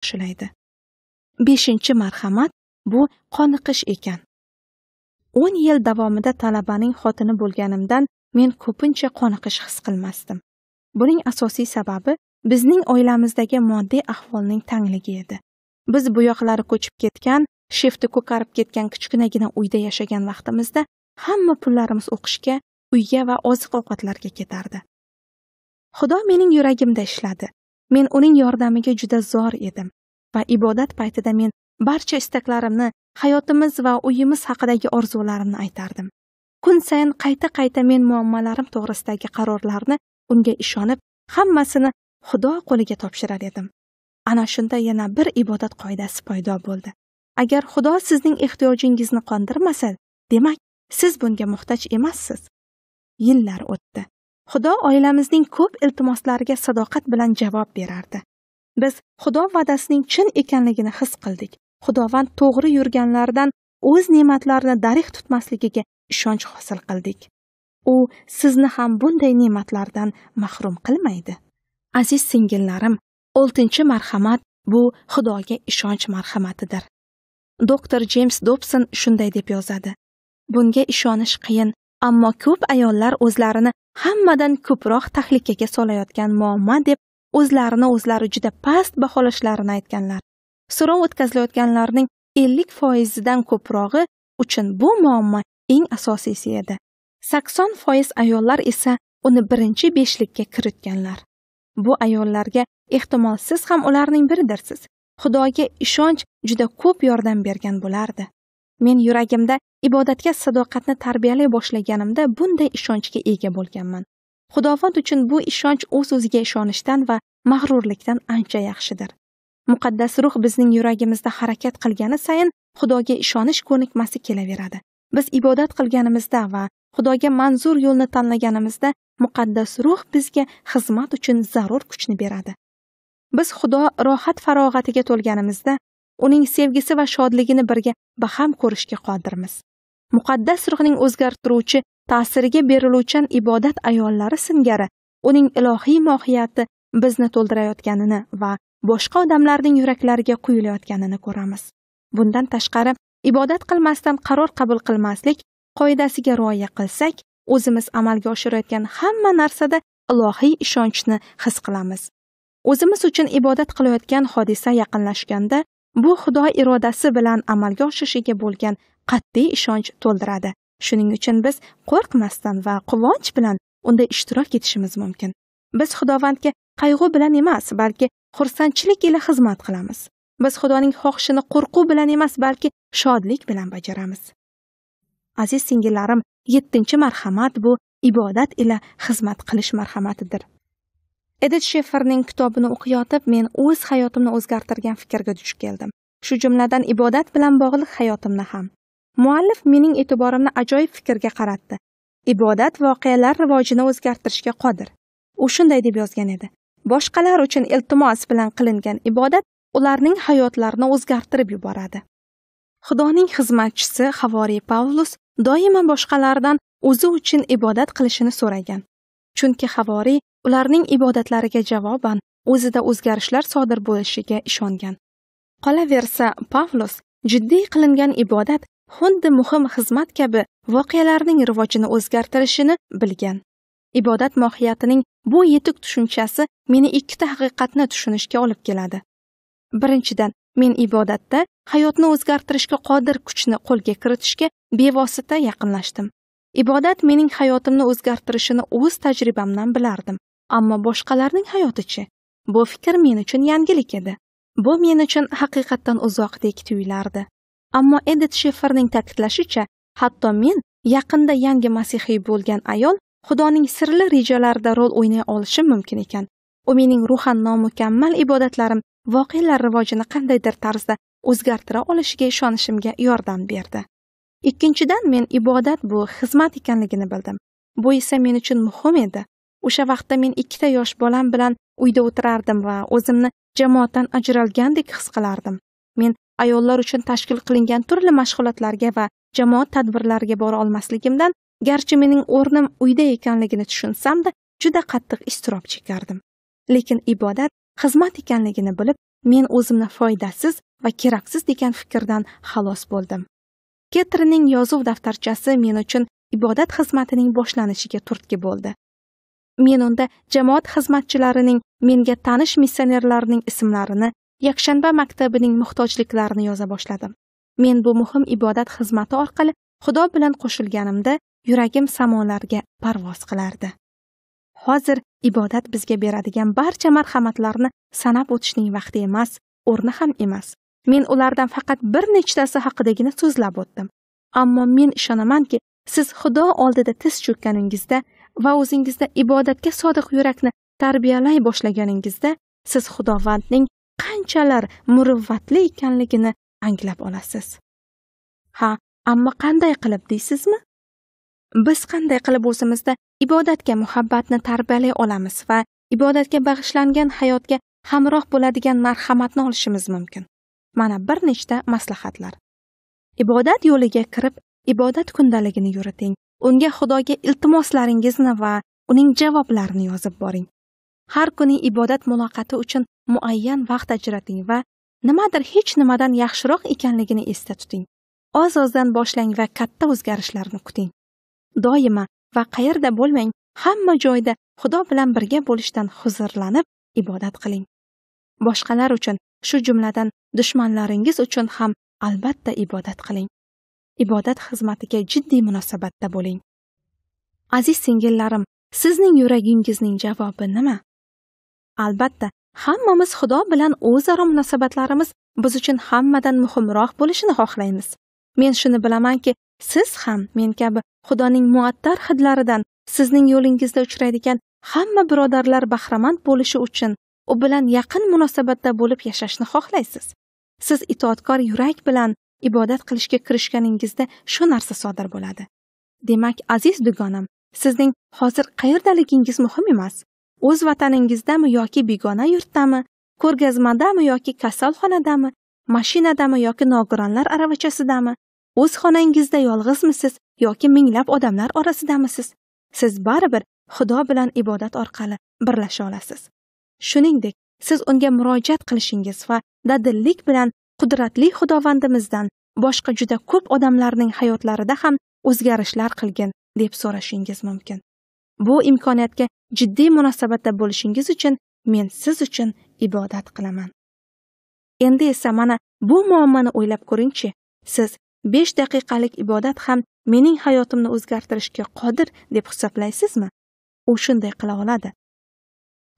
qilishlaydi beshinchi marhamat bu qoniqish ekan o'n yil davomida talabaning xotini bo'lganimdan men ko'pincha qoniqish his qilmasdim buning asosiy sababi bizning oilamizdagi moddiy ahvolning tangligi edi biz bu ko'chib ketgan shifti ko'karib ketgan kichkinagina uyda yashagan vaqtimizda hamma pullarimiz o'qishga uyga va oziq ovqatlarga ketardi xudo mening yuragimda ishladi men uning yordamiga juda zor edim va ibodat paytida men barcha istaklarimni hayotimiz va uyimiz haqidagi orzularimni aytardim kun sayin qayta qayta men muammolarim to'g'risidagi qarorlarni unga ishonib hammasini xudo qo'liga topshirar edim ana shunda yana bir ibodat qoidasi paydo bo'ldi agar xudo sizning ehtiyojingizni qondirmasa demak siz bunga muhtoj emassiz yillar o'tdi xudo oilamizning ko'p iltimoslariga sadoqat bilan javob berardi biz xudo va'dasining chin ekanligini his qildik xudovand to'g'ri yurganlardan o'z ne'matlarini darig' tutmasligiga ishonch hosil qildik u sizni ham bunday ne'matlardan mahrum qilmaydi aziz singillarim oltinchi marhamat bu xudoga ishonch marhamatidir doktor jeyms dobson shunday deb yozadi bunga ishonish qiyin ammo ko'p ayollar o'zlarini hammadan ko'proq tahlikaga solayotgan muammo deb o'zlarini o'zlari juda past baholashlarini aytganlar so'rov o'tkazilayotganlarning ellik foizidan ko'prog'i uchun bu muammo eng asosiysi edi sakson foiz ayollar esa uni birinchi beshlikka kiritganlar bu ayollarga ehtimol siz ham ularning biridirsiz xudoga ishonch juda ko'p yordam bergan bo'lardi men yuragimda ibodatga sadoqatni tarbiyalay boshlaganimda bunday ishonchga ega bo'lganman xudovand uchun bu ishonch o'z o'ziga ishonishdan va mag'rurlikdan ancha yaxshidir muqaddas ruh bizning yuragimizda harakat qilgani sayin xudoga ishonish ko'nikmasi kelaveradi biz ibodat qilganimizda va xudoga manzur yo'lni tanlaganimizda muqaddas ruh bizga xizmat uchun zarur kuchni beradi biz xudo rohat farog'atiga to'lganimizda uning sevgisi va shodligini birga baham ko'rishga qodirmiz muqaddas ruhning o'zgartiruvchi ta'siriga beriluvchan ibodat ayollari singari uning ilohiy mohiyati bizni to'ldirayotganini va boshqa odamlarning yuraklariga quyilayotganini ko'ramiz bundan tashqari ibodat qilmasdan qaror qabul qilmaslik qoidasiga rioya qilsak o'zimiz amalga oshirayotgan hamma narsada ilohiy ishonchni his qilamiz o'zimiz uchun ibodat qilayotgan hodisa yaqinlashganda bu xudo irodasi bilan amalga oshishiga bo'lgan qat'iy ishonch to'ldiradi shuning uchun biz qo'rqmasdan va quvonch bilan unda ishtirok etishimiz mumkin biz xudovandga qayg'u bilan emas balki xursandchilik ila xizmat qilamiz biz xudoning xohishini qo'rquv bilan emas balki shodlik bilan bajaramiz aziz singillarim yettinchi marhamat bu ibodat ila xizmat qilish marhamatidir edit sheferning kitobini o'qiyotib men o'z hayotimni o'zgartirgan fikrga duch keldim shu jumladan ibodat bilan bog'liq hayotimni ham muallif mening e'tiborimni ajoyib fikrga qaratdi ibodat voqealar rivojini o'zgartirishga qodir u shunday deb yozgan edi boshqalar uchun iltimos bilan qilingan ibodat ularning hayotlarini o'zgartirib yuboradi xudoning xizmatchisi havoriy pavlus doimo boshqalardan o'zi uchun ibodat qilishini so'ragan chunki havoriy ularning ibodatlariga javoban o'zida o'zgarishlar sodir bo'lishiga ishongan qolaversa pavlos jiddiy qilingan ibodat xuddi muhim xizmat kabi voqealarning rivojini o'zgartirishini bilgan ibodat mohiyatining bu yetuk tushunchasi meni ikkita haqiqatni tushunishga olib keladi birinchidan men ibodatda hayotni o'zgartirishga qodir kuchni qo'lga kiritishga bevosita yaqinlashdim ibodat mening hayotimni o'zgartirishini o'z tajribamdan bilardim Ammo boshqalarning hayotichi? Bu fikr men uchun yangilik edi. Bu men uchun haqiqatdan uzoqdek tuyulardi. Ammo Edit sheferning ta'kidlashicha, hatto men yaqinda yangi masihiy bo'lgan ayol Xudoning sirli rejalarida rol o'ynay olishim mumkin ekan. U mening ruhan nomukammal ibodatlarim voqealar rivojini qandaydir tarzda o'zgartira olishiga ishonishimga yordam berdi. Ikkinchidan men ibodat bu xizmat ekanligini bildim. Bu esa men uchun muhim edi. o'sha vaqtda men ikkita yosh bolam bilan uyda o'tirardim va o'zimni jamoatdan ajralgandek his qilardim men ayollar uchun tashkil qilingan turli mashg'ulotlarga va jamoat tadbirlariga bora olmasligimdan garchi mening o'rnim uyda ekanligini tushunsamda juda qattiq iztirob chekardim lekin ibodat xizmat ekanligini bilib men o'zimni foydasiz va keraksiz degan fikrdan xalos bo'ldim ketrining yozuv daftarchasi men uchun ibodat xizmatining boshlanishiga turtki bo'ldi men unda jamoat xizmatchilarining menga tanish missionerlarning ismlarini yakshanba maktabining muhtojliklarini yoza boshladim men bu muhim ibodat xizmati orqali xudo bilan qo'shilganimda yuragim samolarga parvoz qilardi hozir ibodat bizga beradigan barcha marhamatlarni sanab o'tishning vaqti emas o'rni ham emas men ulardan faqat bir nechtasi haqidagina so'zlab o'tdim ammo men ishonamanki siz xudo oldida tiz cho'kkaningizda va o'zingizda ibodatga sodiq yurakni tarbiyalay boshlaganingizda siz xudovandning qanchalar muruvvatli ekanligini anglab olasiz ha ammo qanday qilib deysizmi biz qanday qilib o'zimizda ibodatga muhabbatni tarbiyalay olamiz va ibodatga bag'ishlangan hayotga hamroh bo'ladigan marhamatni olishimiz mumkin mana bir nechta maslahatlar ibodat yo'liga kirib ibodat kundaligini yuriting unga xudoga iltimoslaringizni va uning javoblarini yozib boring har kuni ibodat muloqoti uchun muayyan vaqt ajrating va nimadir hech nimadan yaxshiroq ekanligini esda tuting oz ozdan boshlang va katta o'zgarishlarni kuting doima va qayerda bo'lmang hamma joyda xudo bilan birga bo'lishdan huzurlanib ibodat qiling boshqalar uchun shu jumladan dushmanlaringiz uchun ham albatta ibodat qiling ibodat xizmatiga jiddiy munosabatda bo'ling aziz singillarim sizning yuragingizning javobi nima albatta hammamiz xudo bilan o'zaro munosabatlarimiz biz uchun hammadan muhimroq bo'lishini xohlaymiz men shuni bilamanki siz ham men kabi xudoning muattar hidlaridan sizning yo'lingizda uchraydigan hamma birodarlar bahramand bo'lishi uchun u bilan yaqin munosabatda bo'lib yashashni xohlaysiz siz itoatkor yurak bilan ibodat qilishga kirishganingizda shu narsa sodir bo'ladi demak aziz dugonam sizning hozir qayerdaligingiz muhim emas o'z vataningizdami yoki begona yurtdami ko'rgazmadami yoki kasalxonadami mashinadami yoki nogironlar aravachasidami o'z xonangizda yolg'izmisiz yoki minglab odamlar orasidamisiz siz baribir xudo bilan ibodat orqali birlasha olasiz shuningdek siz unga murojaat qilishingiz va dadillik bilan qudratli xudovandimizdan boshqa juda ko'p odamlarning hayotlarida ham o'zgarishlar qilgin deb so'rashingiz mumkin bu imkoniyatga jiddiy munosabatda bo'lishingiz uchun men siz uchun ibodat qilaman endi esa mana bu muammoni o'ylab ko'ringchi siz besh daqiqalik ibodat ham mening hayotimni o'zgartirishga qodir deb hisoblaysizmi u shunday qila oladi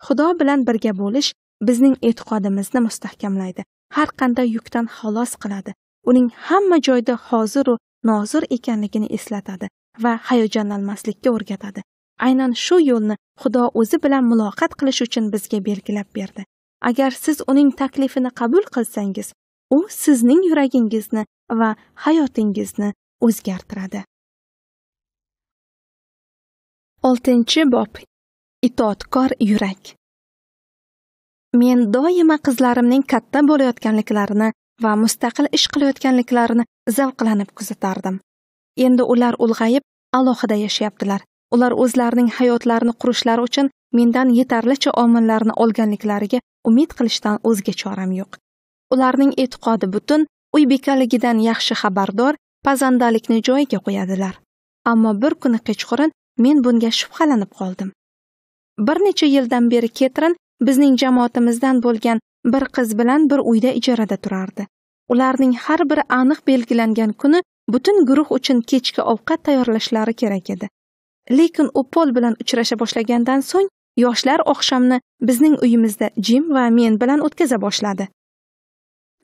xudo bilan birga bo'lish bizning e'tiqodimizni mustahkamlaydi har qanday yukdan xalos qiladi uning hamma joyda hoziru nozir ekanligini eslatadi va hayajonlanmaslikka o'rgatadi aynan shu yo'lni xudo o'zi bilan muloqot qilish uchun bizga belgilab berdi agar siz uning taklifini qabul qilsangiz u sizning yuragingizni va hayotingizni o'zgartiradi oltinchi bob itoatkor yurak men doimo qizlarimning katta bo'layotganliklarini va mustaqil ish qilayotganliklarini zavqlanib kuzatardim endi ular ulg'ayib alohida yashayaptilar ular o'zlarining hayotlarini qurishlari uchun mendan yetarlicha omillarni olganliklariga umid qilishdan o'zga choram yo'q ularning e'tiqodi butun uy bekaligidan yaxshi xabardor pazandalikni joyiga qo'yadilar ammo bir kuni kechqurun men bunga shubhalanib qoldim bir necha yildan beri ketrin bizning jamoatimizdan bo'lgan bir qiz bilan bir uyda ijarada turardi ularning har biri aniq belgilangan kuni butun guruh uchun kechki ovqat tayyorlashlari kerak edi lekin u pol bilan uchrasha boshlagandan so'ng yoshlar oqshomni bizning uyimizda jim va men bilan o'tkaza boshladi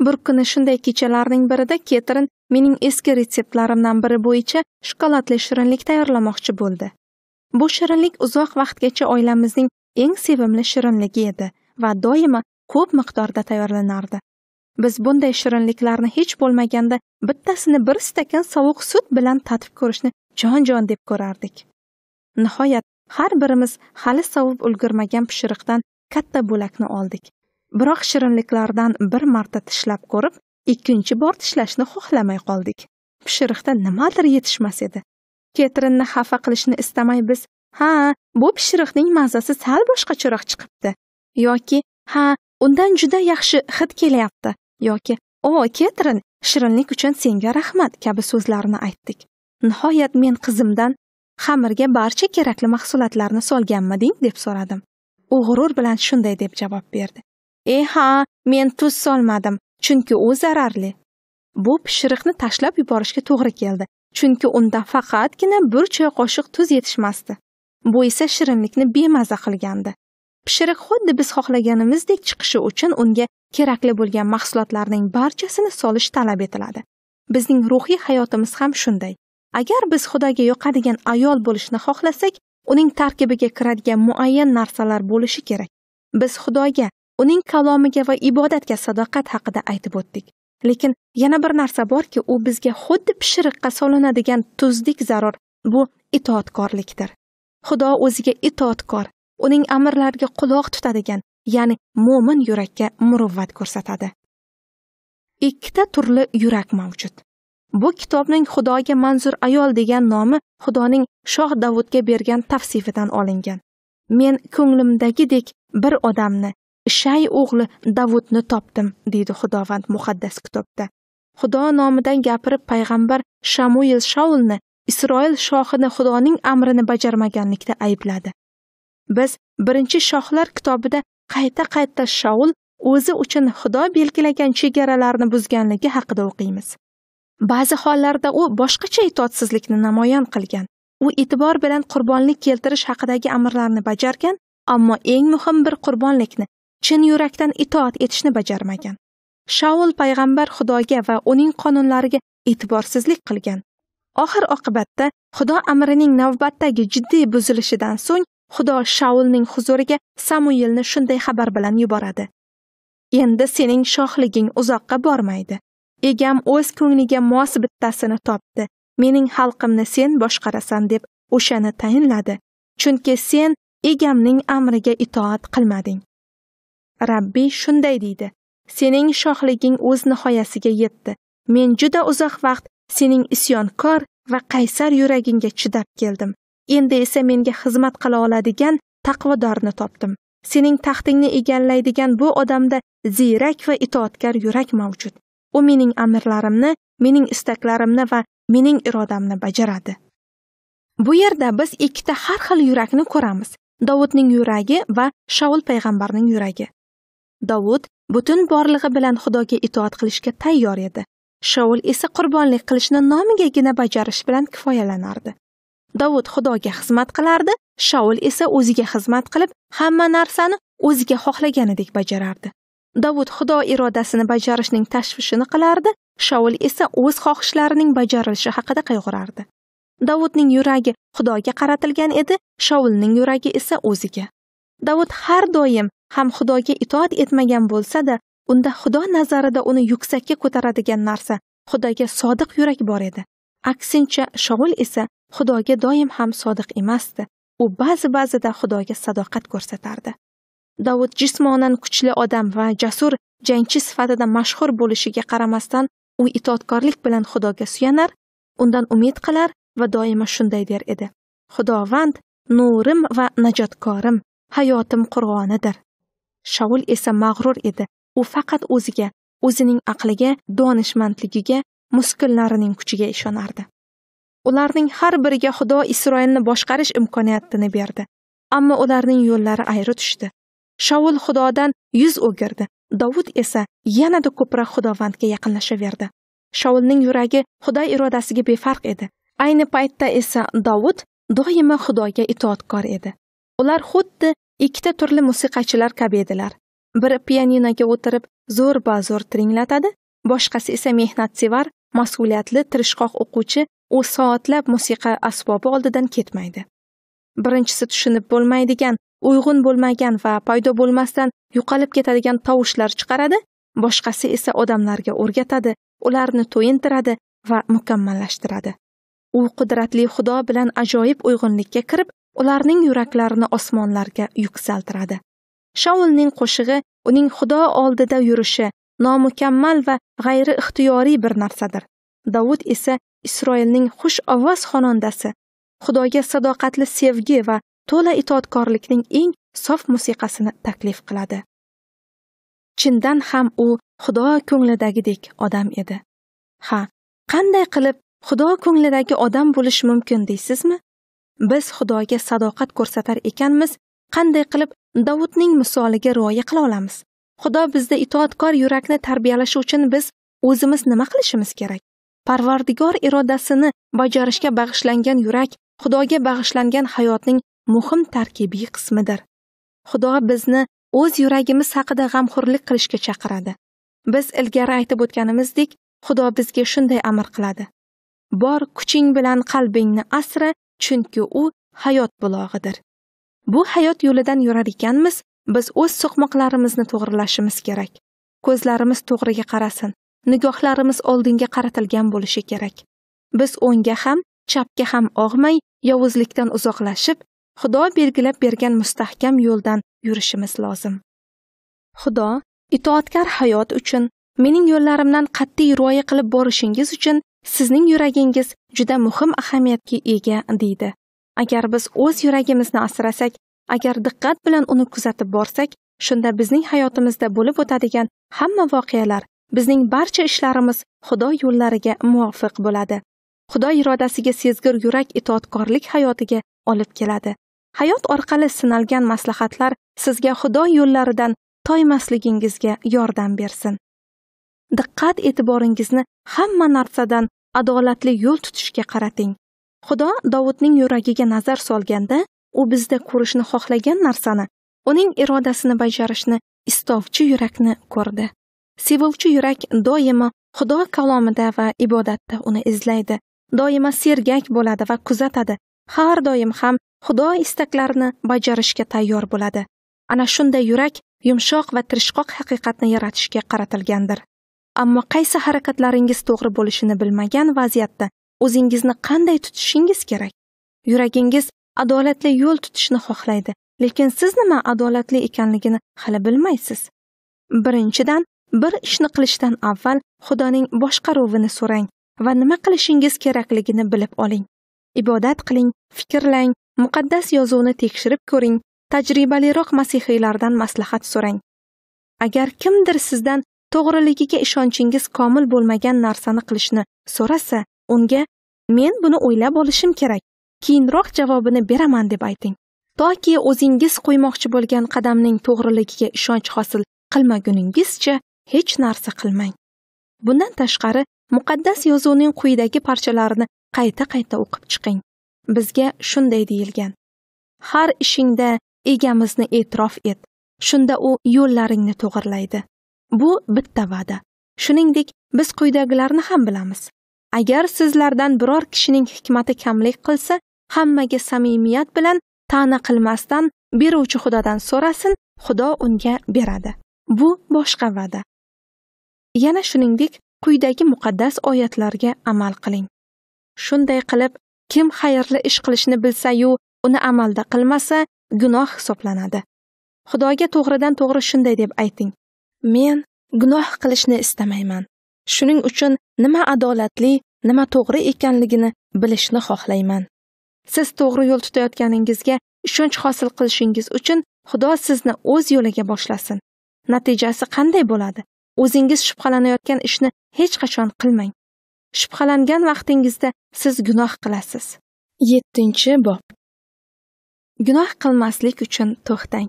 bir kuni shunday kechalarning birida ketrin mening eski retseptlarimdan biri bo'yicha shokoladli shirinlik tayyorlamoqchi bo'ldi bu shirinlik uzoq vaqtgacha oilamizning eng sevimli shirinligi edi va doimo ko'p miqdorda tayyorlanardi biz bunday shirinliklarni hech bo'lmaganda bittasini bir stakan sovuq sut bilan tatib ko'rishni jon jon deb ko'rardik nihoyat har birimiz hali sovib ulgurmagan pishiriqdan katta bo'lakni oldik biroq shirinliklardan bir marta tishlab ko'rib ikkinchi bor tishlashni xohlamay qoldik pishiriqda nimadir yetishmas edi ketrinni xafa qilishni istamay biz ha bu pishiriqning mazasi sal boshqacharoq chiqibdi yoki ha undan juda yaxshi hid kelyapti yoki o ketrin shirinlik uchun senga rahmat kabi so'zlarni aytdik nihoyat men qizimdan xamirga barcha kerakli mahsulotlarni solganmiding deb so'radim u g'urur bilan shunday deb javob berdi e ha men tuz solmadim chunki u zararli bu pishiriqni tashlab yuborishga to'g'ri keldi chunki unda faqatgina bir choy qoshiq tuz yetishmasdi bu esa shirinlikni bemaza qilgandi pishiriq xuddi biz xohlaganimizdek chiqishi uchun unga kerakli bo'lgan mahsulotlarning barchasini solish talab etiladi bizning ruhiy hayotimiz ham shunday agar biz xudoga yoqadigan ayol bo'lishni xohlasak uning tarkibiga kiradigan muayyan narsalar bo'lishi kerak biz xudoga uning kalomiga va ibodatga sadoqat haqida aytib o'tdik lekin yana bir narsa borki u bizga xuddi pishiriqqa solinadigan tuzdek zarur bu itoatkorlikdir xudo o'ziga itoatkor uning amrlariga quloq tutadigan ya'ni mo'min yurakka muruvvat ko'rsatadi ikkita turli yurak mavjud bu kitobning xudoga manzur ayol degan nomi xudoning shoh davudga bergan tavsifidan olingan men ko'nglimdagidek bir odamni shay o'g'li davudni topdim deydi xudovand muqaddas kitobda xudo nomidan gapirib payg'ambar shamuil shaulni Isroil shohini Xudoning amrini bajarmaganlikda aybladi. Biz birinchi shohlar kitobida qayta-qayta Shaul o'zi uchun Xudo belgilagan chegaralarni buzganligi haqida o'qiymiz. Ba'zi hollarda u boshqacha itoatsizlikni namoyon qilgan. U e'tibor bilan qurbonlik keltirish haqidagi amrlarni bajargan, ammo eng muhim bir qurbonlikni chin yurakdan itoat etishni bajarmagan. Shaul payg'ambar Xudoga va uning qonunlariga e'tiborsizlik qilgan. oxir oqibatda xudo amrining navbatdagi jiddiy buzilishidan so'ng xudo shaulning huzuriga samuyelni shunday xabar bilan yuboradi endi sening shohliging uzoqqa bormaydi egam o'z ko'ngliga mos bittasini topdi mening xalqimni sen boshqarasan deb o'shani tayinladi chunki sen egamning amriga itoat qilmading rabbiy shunday deydi sening shohliging o'z nihoyasiga yetdi men juda uzoq vaqt sening isyonkor va qaysar yuragingga chidab keldim endi esa menga xizmat qila oladigan taqvodorni topdim sening taxtingni egallaydigan bu odamda ziyrak va itoatkor yurak mavjud u mening amrlarimni mening istaklarimni va mening irodamni bajaradi bu yerda biz ikkita har xil yurakni ko'ramiz dovudning yuragi va shaul payg'ambarning yuragi dovud butun borlig'i bilan xudoga itoat qilishga tayyor edi shoul esa qurbonlik qilishni nomigagina bajarish bilan kifoyalanardi. dovud Xudoga xizmat qilardi, shoul esa o'ziga xizmat qilib, hamma narsani o'ziga xohlaganidek bajarardi. dovud Xudo irodasini bajarishning tashvishini qilardi, shoul esa o'z xohishlarining bajarilishi haqida qayg'urardi. dovudning yuragi Xudoga qaratilgan edi, shoulning yuragi esa o'ziga. dovud har doim ham Xudoga itoat etmagan bo'lsa-da, unda xudo nazarida uni yuksakka ko'taradigan narsa xudoga sodiq yurak bor edi aksincha shovul esa xudoga doim ham sodiq emasdi u ba'zi ba'zida xudoga sadoqat ko'rsatardi dovud jismonan kuchli odam va jasur jangchi sifatida mashhur bo'lishiga qaramasdan u itoatkorlik bilan xudoga suyanar undan umid qilar va doimo shunday der edi xudovand nurim va najotkorim hayotim qurg'onidir shavul esa mag'rur edi u faqat o'ziga o'zining aqliga donishmandligiga muskullarining kuchiga ishonardi ularning har biriga xudo isroilni boshqarish imkoniyatini berdi ammo ularning yo'llari ayri tushdi shovul xudodan yuz o'girdi dovud esa yanada ko'proq xudovandga yaqinlashaverdi shovulning yuragi xudo irodasiga befarq edi ayni paytda esa dovud doimo xudoga itoatkor edi ular xuddi ikkita turli musiqachilar kabi edilar biri pianinoga o'tirib zo'r ba zo'r tiringlatadi boshqasi esa mehnatsevar mas'uliyatli tirishqoq o'quvchi u soatlab musiqa asbobi oldidan ketmaydi birinchisi tushunib bo'lmaydigan uyg'un bo'lmagan va paydo bo'lmasdan yo'qolib ketadigan tovushlar chiqaradi boshqasi esa odamlarga o'rgatadi ularni to'yintiradi va mukammallashtiradi u qudratli xudo bilan ajoyib uyg'unlikka kirib ularning yuraklarini osmonlarga yuksaltiradi Shaulning qo'shig'i uning Xudo oldida yurishi nomukammal va g'ayri ixtiyoriy bir narsadir. Davud esa Isroilning xush ovoz xonandasi, Xudoga sadoqatli sevgi va to'la itoatkorlikning eng sof musiqasini taklif qiladi. Chindan ham u Xudo ko'nglidagidek odam edi. Ha, qanday qilib Xudo ko'nglidagi odam bo'lish mumkin deysizmi? Biz Xudoga sadoqat ko'rsatar ekanmiz, qanday qilib Davudning misoliga rioya qila olamiz. Xudo bizda itoatkor yurakni tarbiyalashi uchun biz o'zimiz nima qilishimiz kerak? Parvardigor irodasini bajarishga bag'ishlangan yurak Xudoga bag'ishlangan hayotning muhim tarkibiy qismidir. Xudo bizni o'z yuragimiz haqida g'amxo'rlik qilishga chaqiradi. Biz ilgari aytib o'tganimizdek, Xudo bizga shunday amr qiladi. Bor kuching bilan qalbingni asra, chunki u hayot bulog'idir. bu hayot yo'lidan yurar ekanmiz biz o'z so'qmoqlarimizni to'g'rilashimiz kerak ko'zlarimiz to'g'riga qarasin nigohlarimiz oldinga qaratilgan bo'lishi kerak biz o'ngga ham chapga ham og'may yovuzlikdan uzoqlashib xudo belgilab bergan mustahkam yo'ldan yurishimiz lozim xudo itoatkor hayot uchun mening yo'llarimdan qat'iy rioya qilib borishingiz uchun sizning yuragingiz juda muhim ahamiyatga ega deydi agar biz o'z yuragimizni asrasak agar diqqat bilan uni kuzatib borsak shunda bizning hayotimizda bo'lib o'tadigan hamma voqealar bizning barcha ishlarimiz xudo yo'llariga muvofiq bo'ladi xudo irodasiga sezgir yurak itoatkorlik hayotiga olib keladi hayot orqali sinalgan maslahatlar sizga xudo yo'llaridan toymasligingizga yordam bersin diqqat e'tiboringizni hamma narsadan adolatli yo'l tutishga qarating Xudo Dovudning yuragiga nazar solganda, u bizda ko'rishni xohlagan narsani, uning irodasini bajarishni istovchi yurakni ko'rdi. Sevuvchi yurak doimo Xudo kalomida va ibodatda uni izlaydi. Doimo sergak bo'ladi va kuzatadi. Har doim ham Xudo istaklarini bajarishga tayyor bo'ladi. Ana shunday yurak yumshoq va tirishqoq haqiqatni yaratishga qaratilgandir. Ammo qaysi harakatlaringiz to'g'ri bo'lishini bilmagan vaziyatda o'zingizni qanday tutishingiz kerak yuragingiz adolatli yo'l tutishni xohlaydi lekin siz nima adolatli ekanligini hali bilmaysiz birinchidan bir ishni qilishdan avval xudoning boshqaruvini so'rang va nima qilishingiz kerakligini bilib oling ibodat qiling fikrlang muqaddas yozuvni tekshirib ko'ring tajribaliroq masihiylardan maslahat so'rang agar kimdir sizdan to'g'riligiga ishonchingiz komil bo'lmagan narsani qilishni so'rasa unga men buni o'ylab olishim kerak keyinroq javobini beraman deb ayting toki o'zingiz qo'ymoqchi bo'lgan qadamning to'g'riligiga ishonch hosil qilmaguningizcha hech narsa qilmang bundan tashqari muqaddas yozuvning quyidagi parchalarini qayta qayta o'qib chiqing bizga shunday deyilgan har ishingda egamizni e'tirof et shunda u yo'llaringni to'g'irlaydi bu bitta va'da shuningdek biz quyidagilarni ham bilamiz agar sizlardan biror kishining hikmati kamlik qilsa hammaga samimiyat bilan ta'na qilmasdan beruvchi xudodan so'rasin xudo unga beradi bu boshqa va'da yana shuningdek quyidagi muqaddas oyatlarga amal qiling shunday qilib kim xayrli ish qilishni bilsayu uni amalda qilmasa gunoh hisoblanadi xudoga to'g'ridan to'g'ri shunday deb ayting men gunoh qilishni istamayman shuning uchun nima adolatli nima to'g'ri ekanligini bilishni xohlayman siz to'g'ri yo'l tutayotganingizga ishonch hosil qilishingiz uchun xudo sizni o'z yo'liga boshlasin natijasi qanday bo'ladi o'zingiz shubhalanayotgan ishni hech qachon qilmang shubhalangan vaqtingizda siz gunoh qilasiz yettinchi bob gunoh qilmaslik uchun to'xtang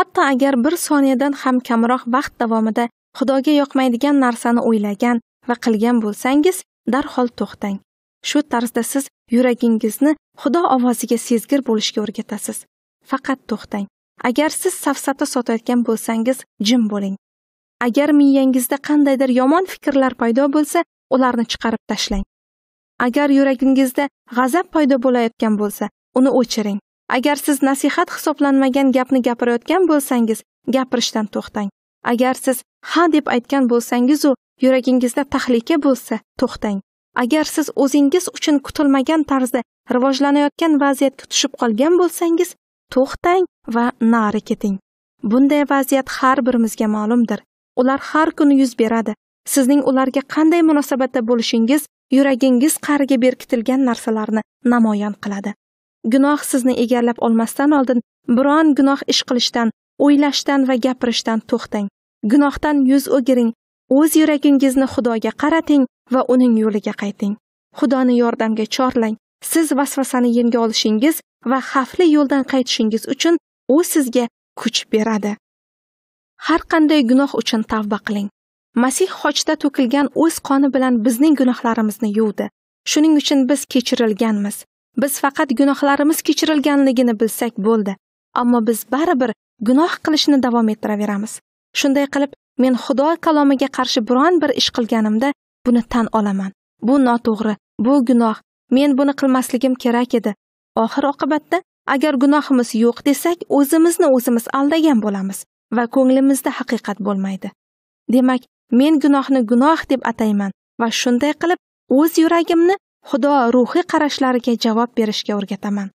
hatto agar bir soniyadan ham kamroq vaqt davomida xudoga yoqmaydigan narsani o'ylagan va qilgan bo'lsangiz darhol to'xtang shu tarzda siz yuragingizni xudo ovoziga sezgir bo'lishga o'rgatasiz faqat to'xtang agar siz safsata sotayotgan bo'lsangiz jim bo'ling agar miyangizda qandaydir yomon fikrlar paydo bo'lsa ularni chiqarib tashlang agar yuragingizda g'azab paydo bo'layotgan bo'lsa uni o'chiring agar siz nasihat hisoblanmagan gapni gapirayotgan bo'lsangiz gapirishdan to'xtang agar siz ha deb aytgan bo'lsangiz u yuragingizda tahlika bo'lsa to'xtang agar siz o'zingiz uchun kutilmagan tarzda rivojlanayotgan vaziyatga tushib qolgan bo'lsangiz to'xtang va nari keting bunday vaziyat har birimizga ma'lumdir ular har kuni yuz beradi sizning ularga qanday munosabatda bo'lishingiz yuragingiz qariga berkitilgan narsalarni namoyon qiladi gunoh sizni egallab olmasdan oldin biron gunoh ish qilishdan o'ylashdan va gapirishdan to'xtang gunohdan yuz o'giring o'z yuragingizni xudoga qarating va uning yo'liga qayting xudoni yordamga chorlang siz vasvasani yenga olishingiz va xavfli yo'ldan qaytishingiz uchun u sizga kuch beradi har qanday gunoh uchun tavba qiling masih xochda to'kilgan o'z qoni bilan bizning gunohlarimizni yuvdi shuning uchun biz kechirilganmiz biz faqat gunohlarimiz kechirilganligini bilsak bo'ldi ammo biz baribir gunoh qilishni davom ettiraveramiz shunday qilib men xudo kalomiga qarshi biron bir ish qilganimda buni tan olaman bu noto'g'ri bu gunoh men buni qilmasligim kerak edi oxir oqibatda agar gunohimiz yo'q desak o'zimizni o'zimiz aldagan bo'lamiz va ko'nglimizda haqiqat bo'lmaydi demak men gunohni gunoh deb atayman va shunday qilib o'z yuragimni xudo ruhiy qarashlariga javob berishga o'rgataman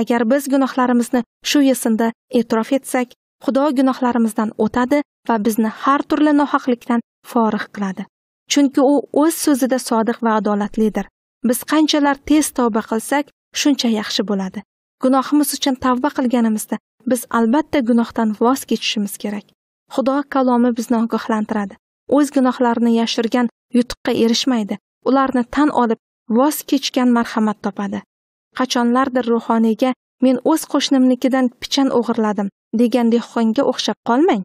agar biz gunohlarimizni shu yo'sinda e'tirof etsak xudo gunohlarimizdan o'tadi va bizni har turli nohaqlikdan forig' qiladi chunki u o'z so'zida sodiq va adolatlidir biz qanchalar tez tavba qilsak shuncha yaxshi bo'ladi gunohimiz uchun tavba qilganimizda biz albatta gunohdan voz kechishimiz kerak xudo kalomi bizni ogohlantiradi o'z gunohlarini yashirgan yutuqqa erishmaydi ularni tan olib voz kechgan marhamat topadi qachonlardir ruhoniyga men o'z qo'shnimnikidan pichan o'g'irladim degan dehqonga o'xshab qolmang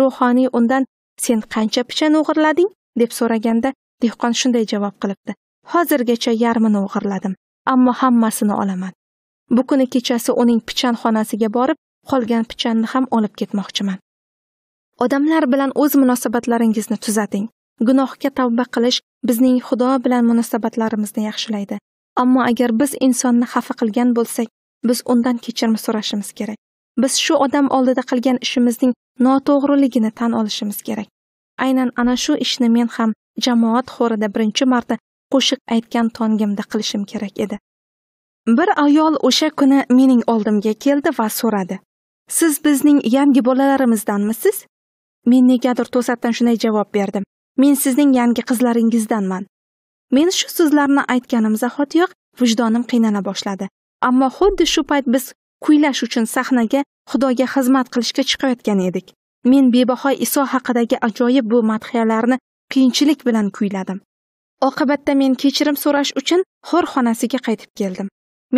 ruhoniy undan sen qancha pichan o'g'irlading deb so'raganda dehqon shunday javob qilibdi hozirgacha yarmini o'g'irladim ammo hammasini olaman bu kuni kechasi uning pichan xonasiga borib qolgan pichanni ham olib ketmoqchiman odamlar bilan o'z munosabatlaringizni tuzating gunohga tavba qilish bizning xudo bilan munosabatlarimizni yaxshilaydi ammo agar biz insonni xafa qilgan bo'lsak biz undan kechirim so'rashimiz kerak biz shu odam oldida qilgan ishimizning noto'g'riligini tan olishimiz kerak aynan ana shu ishni men ham jamoat xo'rida birinchi marta qo'shiq aytgan tongimda qilishim kerak edi bir ayol o'sha kuni mening oldimga keldi va so'radi siz bizning yangi bolalarimizdanmisiz men negadir to'satdan shunday javob berdim men sizning yangi qizlaringizdanman men shu so'zlarni aytganim zahotiyoq vijdonim qiynala boshladi ammo xuddi shu payt biz kuylash uchun sahnaga xudoga xizmat qilishga chiqayotgan edik men bebaho iso haqidagi ajoyib bu madhiyalarni qiyinchilik bilan kuyladim oqibatda men kechirim so'rash uchun xor xonasiga qaytib keldim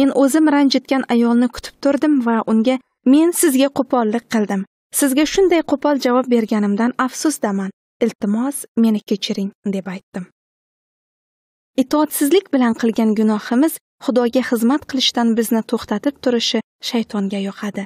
men o'zim ranjitgan ayolni kutib turdim va unga men sizga qo'pollik qildim sizga shunday qo'pol javob berganimdan afsusdaman iltimos meni kechiring deb aytdim itoatsizlik bilan qilgan gunohimiz xudoga xizmat qilishdan bizni to'xtatib turishi shaytonga yoqadi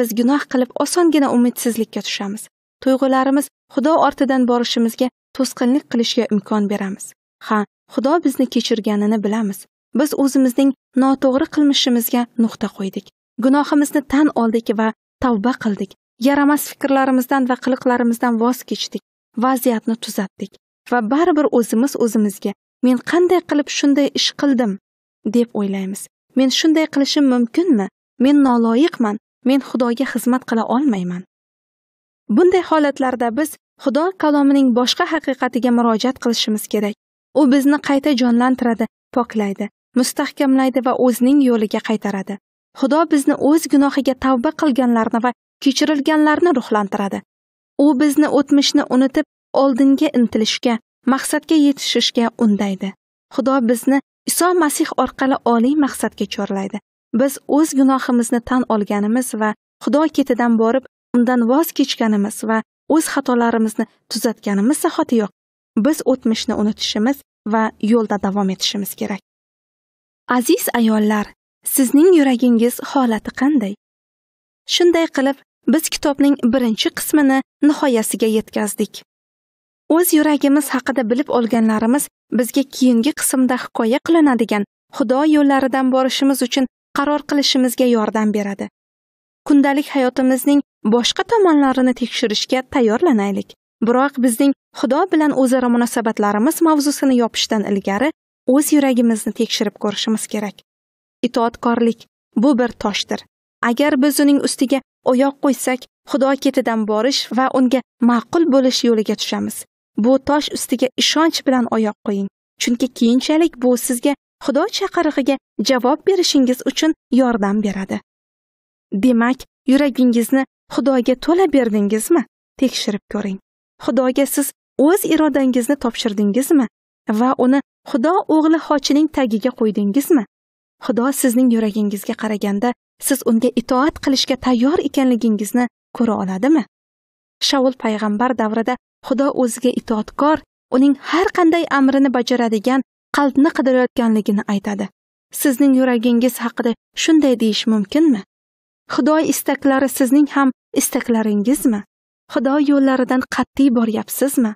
biz gunoh qilib osongina umidsizlikka tushamiz tuyg'ularimiz xudo ortidan borishimizga to'sqinlik qilishga imkon beramiz ha xudo bizni kechirganini bilamiz biz o'zimizning noto'g'ri qilmishimizga nuqta qo'ydik gunohimizni tan oldik va tavba qildik yaramas fikrlarimizdan va qiliqlarimizdan voz kechdik vaziyatni tuzatdik va baribir o'zimiz o'zimizga men qanday qilib shunday ish qildim deb o'ylaymiz men shunday qilishim mumkinmi men noloyiqman men xudoga xizmat qila olmayman bunday holatlarda biz xudo kalomining boshqa haqiqatiga murojaat qilishimiz kerak u bizni qayta jonlantiradi poklaydi mustahkamlaydi va o'zining yo'liga qaytaradi xudo bizni o'z gunohiga tavba qilganlarni va kechirilganlarni ruhlantiradi u bizni o'tmishni unutib oldinga intilishga maqsadga yetishishga undaydi xudo bizni iso masih orqali oliy maqsadga chorlaydi biz o'z gunohimizni tan olganimiz va xudo ketidan borib undan voz kechganimiz va o'z xatolarimizni tuzatganimiz zahoti yo'q biz o'tmishni unutishimiz va yo'lda davom etishimiz kerak aziz ayollar sizning yuragingiz holati qanday shunday qilib biz kitobning birinchi qismini nihoyasiga yetkazdik o'z yuragimiz haqida bilib olganlarimiz bizga keyingi qismda hikoya qilinadigan xudo yo'llaridan borishimiz uchun qaror qilishimizga yordam beradi kundalik hayotimizning boshqa tomonlarini tekshirishga tayyorlanaylik biroq bizning xudo bilan o'zaro munosabatlarimiz mavzusini yopishdan ilgari o'z yuragimizni tekshirib ko'rishimiz kerak itoatkorlik bu bir toshdir agar biz uning ustiga oyoq qo'ysak xudo ketidan borish va unga ma'qul bo'lish yo'liga tushamiz bu tosh ustiga ishonch bilan oyoq qo'ying chunki keyinchalik bu sizga xudo chaqirig'iga javob berishingiz uchun yordam beradi demak yuragingizni xudoga to'la berdingizmi tekshirib ko'ring xudoga siz o'z irodangizni topshirdingizmi va uni xudo o'g'li xochining tagiga qo'ydingizmi xudo sizning yuragingizga qaraganda siz unga itoat qilishga tayyor ekanligingizni ko'ra oladimi shavul payg'ambar davrida xudo o'ziga itoatkor uning har qanday amrini bajaradigan qalbni qidirayotganligini aytadi sizning yuragingiz haqida shunday deyish mumkinmi xudo istaklari sizning ham istaklaringizmi xudo yo'llaridan qat'iy boryapsizmi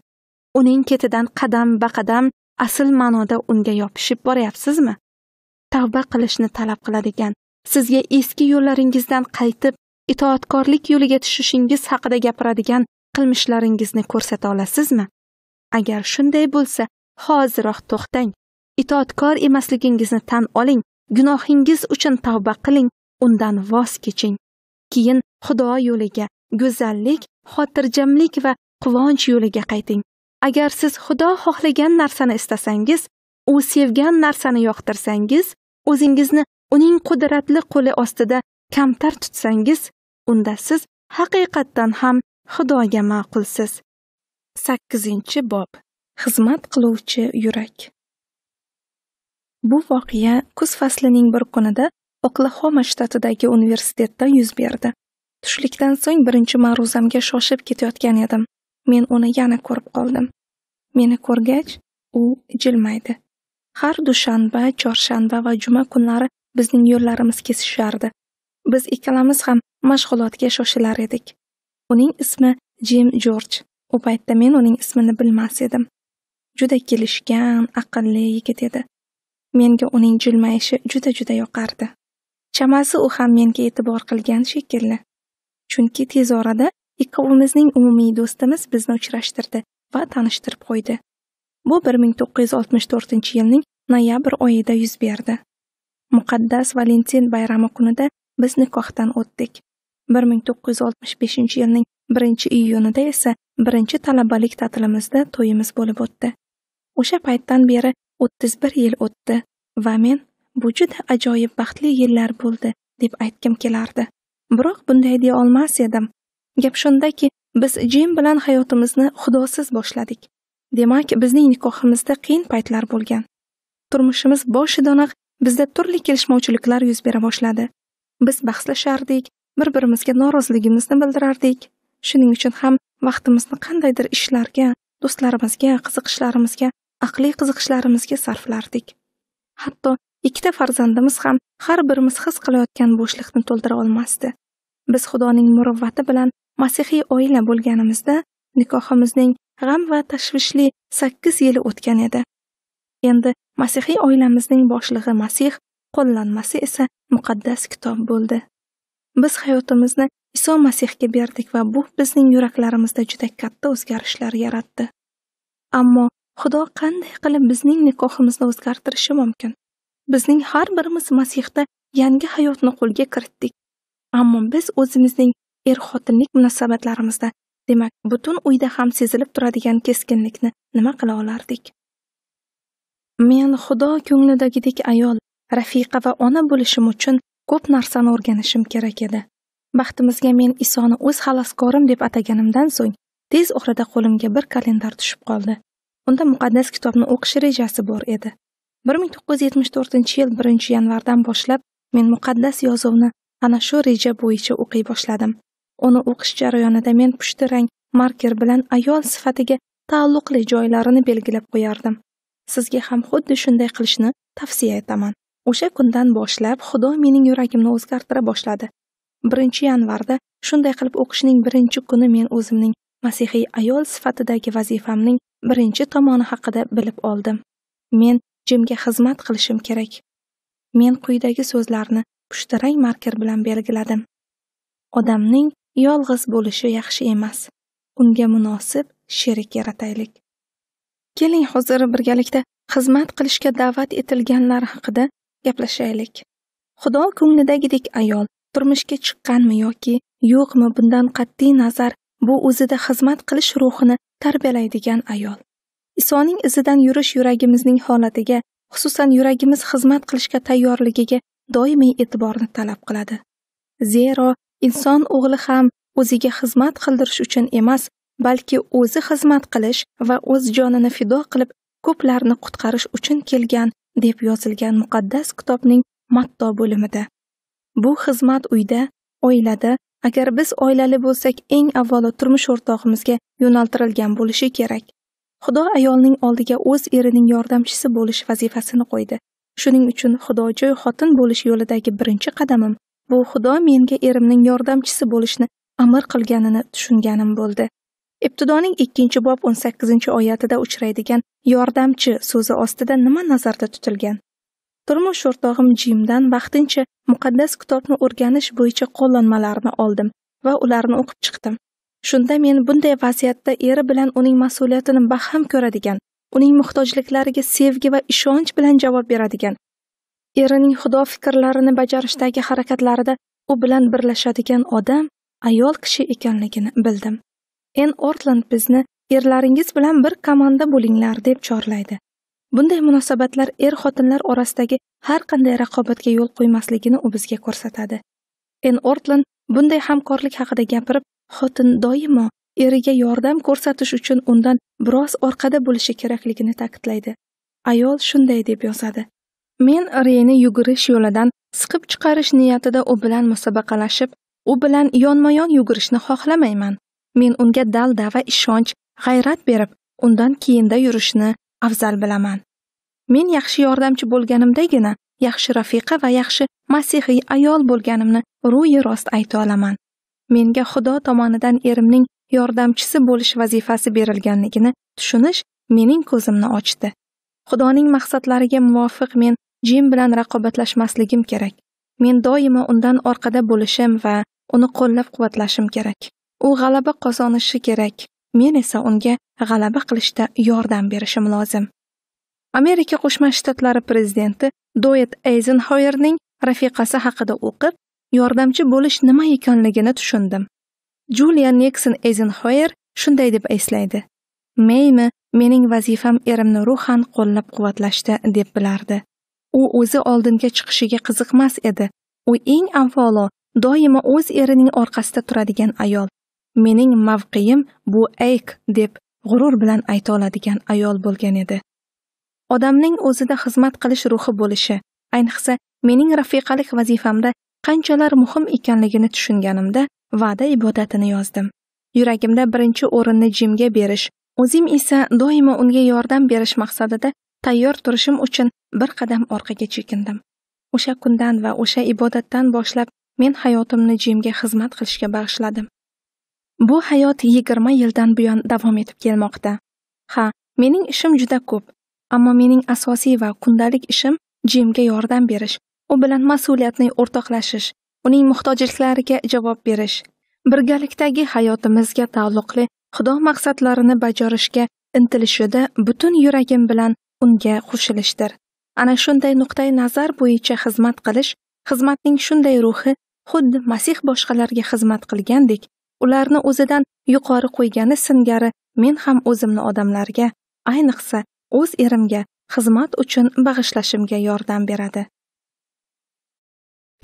uning ketidan qadam ba qadam asl ma'noda unga yopishib boryapsizmi tavba qilishni talab qiladigan sizga eski yo'llaringizdan qaytib itoatkorlik yo'liga tushishingiz haqida gapiradigan qilmishlaringizni ko'rsata olasizmi agar shunday bo'lsa hoziroq to'xtang itoatkor emasligingizni tan oling gunohingiz uchun tavba qiling undan voz keching keyin xudo yo'liga go'zallik xotirjamlik va quvonch yo'liga qayting agar siz xudo xohlagan narsani istasangiz u sevgan narsani yoqtirsangiz o'zingizni uning qudratli qo'li ostida kamtar tutsangiz unda siz haqiqatdan ham Xudoga ma'qulsiz. 8-bob. Xizmat qiluvchi yurak. Bu voqea kuz faslining bir kunida Oklahoma shtatidagi universitetda yuz berdi. Tushlikdan so'ng birinchi ma'ruzamga shoshib ketayotgan edim. Men uni yana ko'rib qoldim. Meni ko'rgach, u jilmaydi. Har dushanba, chorshanba va juma kunlari bizning yo'llarimiz kesishardi. Biz ikkalamiz ham mashg'ulotga shoshilar edik. Uning ismi Jim Jorj. U paytda men uning ismini bilmas edim. Juda kelishgan, aqlli yigit edi. Menga uning jilmayishi juda-juda yoqardi. Chamasi u ham menga e'tibor qilgan shekilli. Chunki tez orada ikkovimizning umumiy do'stimiz bizni uchrashtirdi va tanishtirib qo'ydi. Bu 1964-yilning noyabr oyida yuz berdi. Muqaddas Valentin bayrami kunida biz nikohdan o'tdik. bir ming to'qqiz yuz oltmish beshinchi yilning birinchi iyunida esa birinchi talabalik ta'tilimizda to'yimiz bo'lib o'tdi o'sha paytdan beri o'ttiz bir yil o'tdi va men bu juda ajoyib baxtli yillar bo'ldi deb aytgim kelardi biroq bunday deya olmas edim gap shundaki biz jim bilan hayotimizni xudosiz boshladik demak bizning nikohimizda qiyin paytlar bo'lgan turmushimiz boshidanoq bizda turli kelishmovchiliklar yuz bera boshladi biz bahslashardik bir birimizga noroziligimizni bildirardik shuning uchun ham vaqtimizni qandaydir ishlarga do'stlarimizga qiziqishlarimizga aqliy qiziqishlarimizga sarflardik hatto ikkita farzandimiz ham har birimiz his qilayotgan bo'shliqni to'ldira olmasdi biz xudoning muruvvati bilan masihiy oila bo'lganimizda nikohimizning g'am va tashvishli sakkiz yili o'tgan edi endi masihiy oilamizning boshlig'i masih qo'llanmasi esa muqaddas kitob bo'ldi Biz hayotimizni Iso Masihga berdik va bu bizning yuraklarimizda juda katta o'zgarishlar yaratdi. Ammo Xudo qanday qilib bizning nikohimizni o'zgartirishi mumkin? Bizning har birimiz Masihda yangi hayotni qo'lga kiritdik. Ammo biz o'zimizning er-xotinlik munosabatlarimizda, demak, butun uyda ham sezilib turadigan keskinlikni nima qila olardik? Men Xudo ko'nglidagidek ayol, rafiqa va ona bo'lishim uchun ko'p narsani o'rganishim kerak edi baxtimizga men isoni o'z xaloskorim deb ataganimdan so'ng tez orada qo'limga bir kalendar tushib qoldi unda muqaddas kitobni o'qish rejasi bor edi bir ming to'qqiz yuz yetmish to'rtinchi yil birinchi yanvardan boshlab men muqaddas yozuvni ana shu reja bo'yicha o'qiy boshladim uni o'qish jarayonida men pushti rang marker bilan ayol sifatiga taalluqli joylarini belgilab qo'yardim sizga ham xuddi shunday qilishni tavsiya etaman O'sha kundan boshlab Xudo mening yuragimni o'zgartira boshladi. 1-yanvarda shunday qilib o'qishning birinchi kuni men o'zimning masihiy ayol sifatidagi vazifamning birinchi tomoni haqida bilib oldim. Men Jimga xizmat qilishim kerak. Men quyidagi so'zlarni pushtarang marker bilan belgiladim. Odamning yolg'iz bo'lishi yaxshi emas. Unga munosib sherik yarataylik. Keling hozir birgalikda xizmat qilishga da'vat etilganlar haqida gaplashaylik xudo ko'nglidagidek ayol turmushga chiqqanmi yoki yo'qmi bundan qat'iy nazar bu o'zida xizmat qilish ruhini tarbiyalaydigan ayol isoning izidan yurish yuragimizning holatiga xususan yuragimiz xizmat qilishga tayyorligiga doimiy e'tiborni talab qiladi zero inson o'g'li ham o'ziga xizmat qildirish uchun emas balki o'zi xizmat qilish va o'z jonini fido qilib ko'plarni qutqarish uchun kelgan deb yozilgan muqaddas kitobning matto bo'limida. Bu xizmat uyda, oilada, agar biz oilali bo'lsak, eng avvalo turmush o'rtog'imizga yo'naltirilgan bo'lishi kerak. Xudo ayolning oldiga o'z erining yordamchisi bo'lish vazifasini qo'ydi. Shuning uchun xudojo'y xotin bo'lish yo'lidagi birinchi qadamim bu Xudo menga erimning yordamchisi bo'lishni amr qilganini tushunganim bo'ldi. ibtidoning ikkinchi bob o'n sakkizinchi oyatida uchraydigan yordamchi so'zi ostida nima nazarda tutilgan turmush o'rtog'im jimdan vaqtincha muqaddas kitobni o'rganish bo'yicha qo'llanmalarni oldim va ularni o'qib chiqdim shunda men bunday vaziyatda eri bilan uning mas'uliyatini baham ko'radigan uning muhtojliklariga sevgi va ishonch bilan javob beradigan erining xudo fikrlarini bajarishdagi harakatlarida u bilan birlashadigan odam ayol kishi ekanligini bildim en ortland bizni erlaringiz bilan bir komanda bo'linglar deb chorlaydi bunday munosabatlar er xotinlar orasidagi har qanday raqobatga yo'l qo'ymasligini u bizga ko'rsatadi en ortland bunday hamkorlik haqida gapirib xotin doimo eriga yordam ko'rsatish uchun undan biroz orqada bo'lishi kerakligini ta'kidlaydi ayol shunday deb yozadi men reyni yugurish yo'lidan siqib chiqarish niyatida u bilan musobaqalashib u bilan yonma yon yugurishni xohlamayman men unga dalda va ishonch g'ayrat berib undan keyinda yurishni afzal bilaman men yaxshi yordamchi bo'lganimdagina yaxshi rafiqa va yaxshi masihiy ayol bo'lganimni ro'yi rost ayta olaman menga xudo tomonidan erimning yordamchisi bo'lish vazifasi berilganligini tushunish mening ko'zimni ochdi xudoning maqsadlariga muvofiq men jim bilan raqobatlashmasligim kerak men doimo undan orqada bo'lishim va uni qo'llab quvvatlashim kerak u g'alaba qozonishi kerak men esa unga g'alaba qilishda yordam berishim lozim amerika qo'shma shtatlari prezidenti doet eyzenhoyerning rafiqasi haqida o'qib yordamchi bo'lish nima ekanligini tushundim juliya nekson eyzenhoyer shunday deb eslaydi meymi mening vazifam erimni ruhan qo'llab quvvatlashda deb bilardi u o'zi oldinga chiqishiga qiziqmas edi u eng avvalo doimo o'z erining orqasida turadigan ayol mening mavqeim bu ayk deb g'urur bilan ayta oladigan ayol bo'lgan edi odamning o'zida xizmat qilish ruhi bo'lishi ayniqsa mening rafiqalik vazifamda qanchalar muhim ekanligini tushunganimda va'da ibodatini yozdim yuragimda birinchi o'rinni jimga berish o'zim esa doimo unga yordam berish maqsadida tayyor turishim uchun bir qadam orqaga chekindim o'sha kundan va o'sha ibodatdan boshlab men hayotimni jimga xizmat qilishga bag'ishladim Bu hayot yigirma yildan buyon davom etib kelmoqda. Ha, mening ishim juda ko'p, ammo mening asosiy va kundalik ishim Jimga yordam berish, u bilan mas'uliyatni o'rtoqlashish, uning muhtojliklariga javob berish, birgalikdagi hayotimizga taalluqli Xudo maqsadlarini bajarishga intilishida butun yuragim bilan unga qo'shilishdir. Ana shunday nuqtai nazar bo'yicha xizmat qilish, xizmatning shunday ruhi xuddi Masih boshqalarga xizmat qilgandek ularni o'zidan yuqori qo'ygani singari men ham o'zimni odamlarga ayniqsa o'z erimga xizmat uchun bag'ishlashimga yordam beradi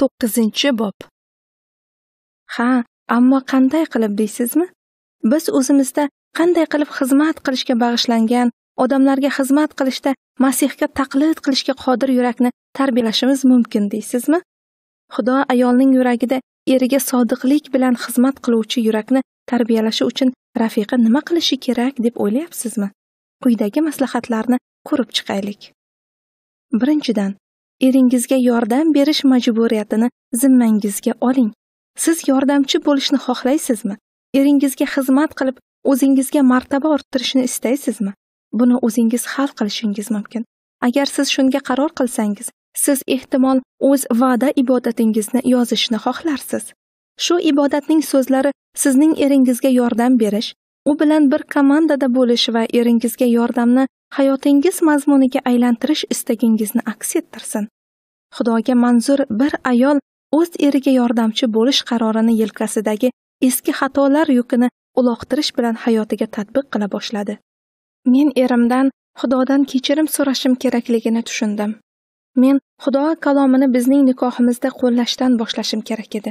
to'qqizinchi bob ha ammo qanday qilib deysizmi biz o'zimizda qanday qilib xizmat qilishga bag'ishlangan odamlarga xizmat qilishda masihga taqlid qilishga qodir yurakni tarbiyalashimiz mumkin deysizmi Xudo ayolning yuragida eriga sodiqlik bilan xizmat qiluvchi yurakni tarbiyalashi uchun rafiqa nima qilishi kerak deb o'ylayapsizmi? Quyidagi maslahatlarni ko'rib chiqaylik. Birinchidan, eringizga yordam berish majburiyatini zimmangizga oling. Siz yordamchi bo'lishni xohlaysizmi? Eringizga xizmat qilib, o'zingizga martaba orttirishni istaysizmi? Buni o'zingiz hal qilishingiz mumkin. Agar siz shunga qaror qilsangiz, siz ehtimol o'z va'da ibodatingizni yozishni xohlarsiz shu ibodatning so'zlari sizning eringizga yordam berish u bilan bir komandada bo'lish va eringizga yordamni hayotingiz mazmuniga aylantirish istagingizni aks ettirsin xudoga manzur bir ayol o'z eriga yordamchi bo'lish qarorini yelkasidagi eski xatolar yukini uloqtirish bilan hayotiga tadbiq qila boshladi men erimdan xudodan kechirim so'rashim kerakligini tushundim men xudo kalomini bizning nikohimizda qo'llashdan boshlashim kerak edi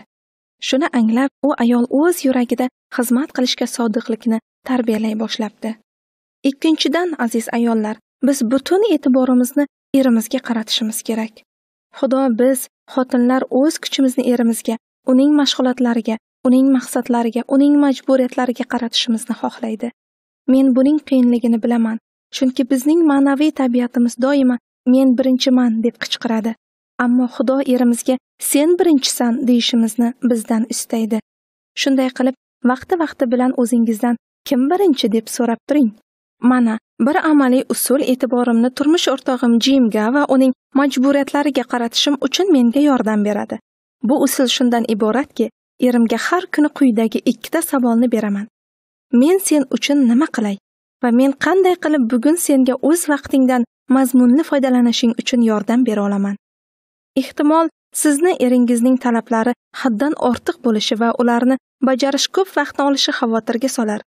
shuni anglab u ayol o'z yuragida xizmat qilishga sodiqlikni tarbiyalay boshlabdi ikkinchidan aziz ayollar biz butun e'tiborimizni erimizga qaratishimiz kerak xudo biz xotinlar o'z kuchimizni erimizga uning mashg'ulotlariga uning maqsadlariga uning majburiyatlariga qaratishimizni xohlaydi men buning qiyinligini bilaman chunki bizning ma'naviy tabiatimiz doimo men birinchiman deb qichqiradi ammo xudo erimizga sen birinchisan deyishimizni bizdan istaydi shunday qilib vaqti vaqti bilan o'zingizdan kim birinchi deb so'rab turing mana bir amaliy usul e'tiborimni turmush o'rtog'im jimga va uning majburiyatlariga qaratishim uchun menga yordam beradi bu usul shundan iboratki erimga har kuni quyidagi ikkita savolni beraman men sen uchun nima qilay va men qanday qilib bugun senga o'z vaqtingdan mazmunli foydalanishing uchun yordam bera olaman ehtimol sizni eringizning talablari haddan ortiq bo'lishi va ularni bajarish ko'p vaqtni olishi xavotirga solar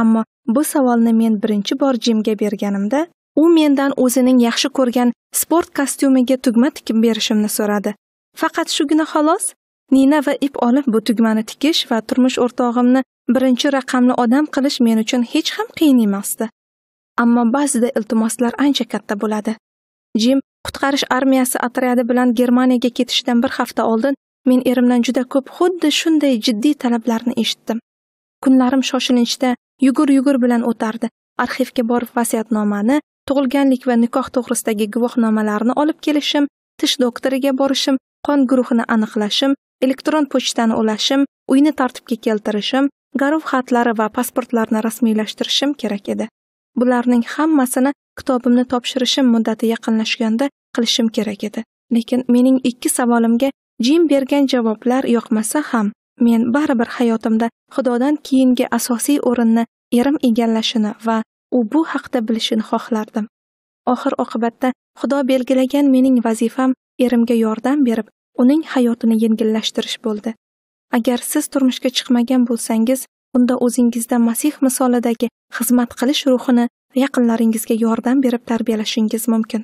ammo bu savolni men birinchi bor jimga berganimda u mendan o'zining yaxshi ko'rgan sport kostyumiga tugma tikib berishimni so'radi faqat shugina xolos nina va ip olib bu tugmani tikish va turmush o'rtog'imni birinchi raqamli odam qilish men uchun hech ham qiyin emasdi ammo ba'zida iltimoslar ancha katta bo'ladi jim qutqarish armiyasi otryadi bilan germaniyaga ketishdan bir hafta oldin men erimdan juda ko'p xuddi shunday jiddiy talablarni eshitdim kunlarim shoshilinchda yugur yugur bilan o'tardi arxivga borib vasiyatnomani tug'ilganlik va nikoh to'g'risidagi guvohnomalarni olib kelishim tish doktoriga borishim qon guruhini aniqlashim elektron pochtani ulashim uyni tartibga keltirishim garov xatlari va pasportlarni rasmiylashtirishim kerak edi Bularning hammasini kitobimni topshirishim muddati yaqinlashganda qilishim kerak edi. Lekin mening ikki savolimga Jim bergan javoblar yoqmasa ham, men baribir hayotimda Xudodan keyingi asosiy o'rinni erim egallashini va u bu haqda bilishini xohlardim. Oxir oqibatda Xudo belgilagan mening vazifam erimga yordam berib, uning hayotini yengillashtirish bo'ldi. Agar siz turmushga chiqmagan bo'lsangiz, Bunda o'zingizda Masih misolidagi xizmat qilish ruhini yaqinlaringizga yordam berib tarbiyalashingiz mumkin.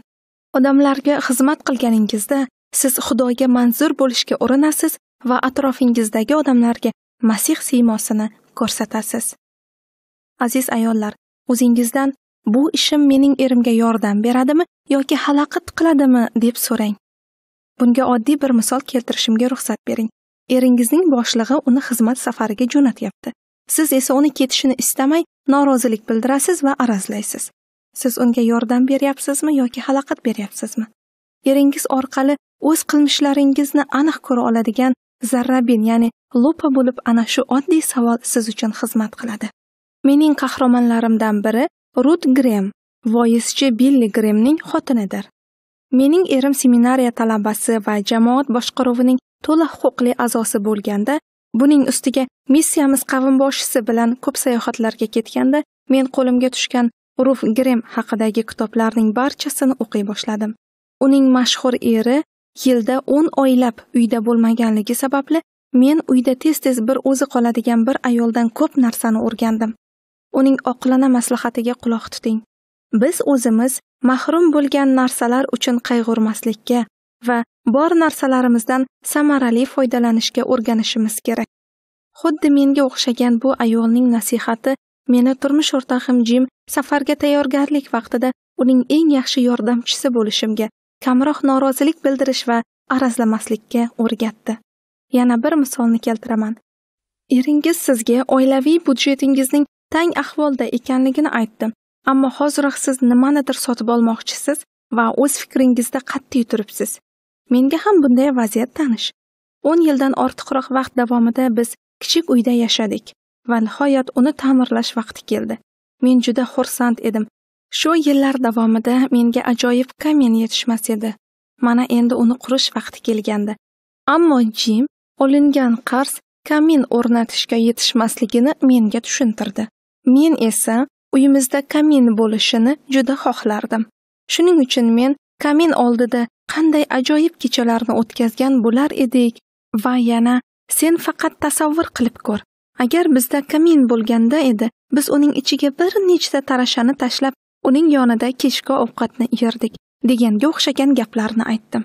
Odamlarga xizmat qilganingizda siz Xudoga manzur bo'lishga urinasiz va atrofingizdagi odamlarga Masih siymosini ko'rsatasiz. Aziz ayollar, o'zingizdan bu ishim mening erimga yordam beradimi yoki xalaqit qiladimi deb so'rang. Bunga oddiy bir misol keltirishimga ruxsat bering. Eringizning boshlig'i uni xizmat safariga jo'natyapti. siz esa uni ketishini istamay norozilik bildirasiz va arazlaysiz siz unga yordam beryapsizmi yoki xalaqit beryapsizmi eringiz orqali o'z qilmishlaringizni aniq ko'ra oladigan zarrabin ya'ni lupa bo'lib ana shu oddiy savol siz uchun xizmat qiladi mening qahramonlarimdan biri rut grem voizchi billi gremning xotinidir mening erim seminariya talabasi va jamoat boshqaruvining to'la huquqli a'zosi bo'lganda buning ustiga missiyamiz qavmboshisi bilan ko'p sayohatlarga ketganda men qo'limga tushgan ruf grem haqidagi kitoblarning barchasini o'qiy boshladim uning mashhur eri yilda o'n oylab uyda bo'lmaganligi sababli men uyda tez tez bir o'zi qoladigan bir ayoldan ko'p narsani o'rgandim uning oqilona maslahatiga quloq tuting biz o'zimiz mahrum bo'lgan narsalar uchun qayg'urmaslikka va bor narsalarimizdan samarali foydalanishga o'rganishimiz kerak. Xuddi menga o'xshagan bu ayolning nasihati meni turmush o'rtog'im Jim safarga tayyorgarlik vaqtida uning eng yaxshi yordamchisi bo'lishimga, kamroq norozilik bildirish va arazlamaslikka o'rgatdi. Yana bir misolni keltiraman. Eringiz sizga oilaviy budjetingizning tang ahvolda ekanligini aytdi, ammo hoziroq siz nimanidir sotib olmoqchisiz va o'z fikringizda qat'iy turibsiz. menga ham bunday vaziyat tanish o'n yildan ortiqroq vaqt davomida biz kichik uyda yashadik va nihoyat uni ta'mirlash vaqti keldi men juda xursand edim shu yillar davomida menga ajoyib kamen yetishmas edi mana endi uni qurish vaqti kelgandi ammo jim olingan qarz kamin o'rnatishga yetishmasligini menga tushuntirdi men esa uyimizda kamin bo'lishini juda xohlardim shuning uchun men kamin oldida qanday ajoyib kechalarni o'tkazgan bo'lar edik va yana sen faqat tasavvur qilib ko'r agar bizda kamin bo'lganda edi biz uning ichiga bir nechta tarashani tashlab uning yonida kechki ovqatni yerdik deganga o'xshagan gaplarni aytdim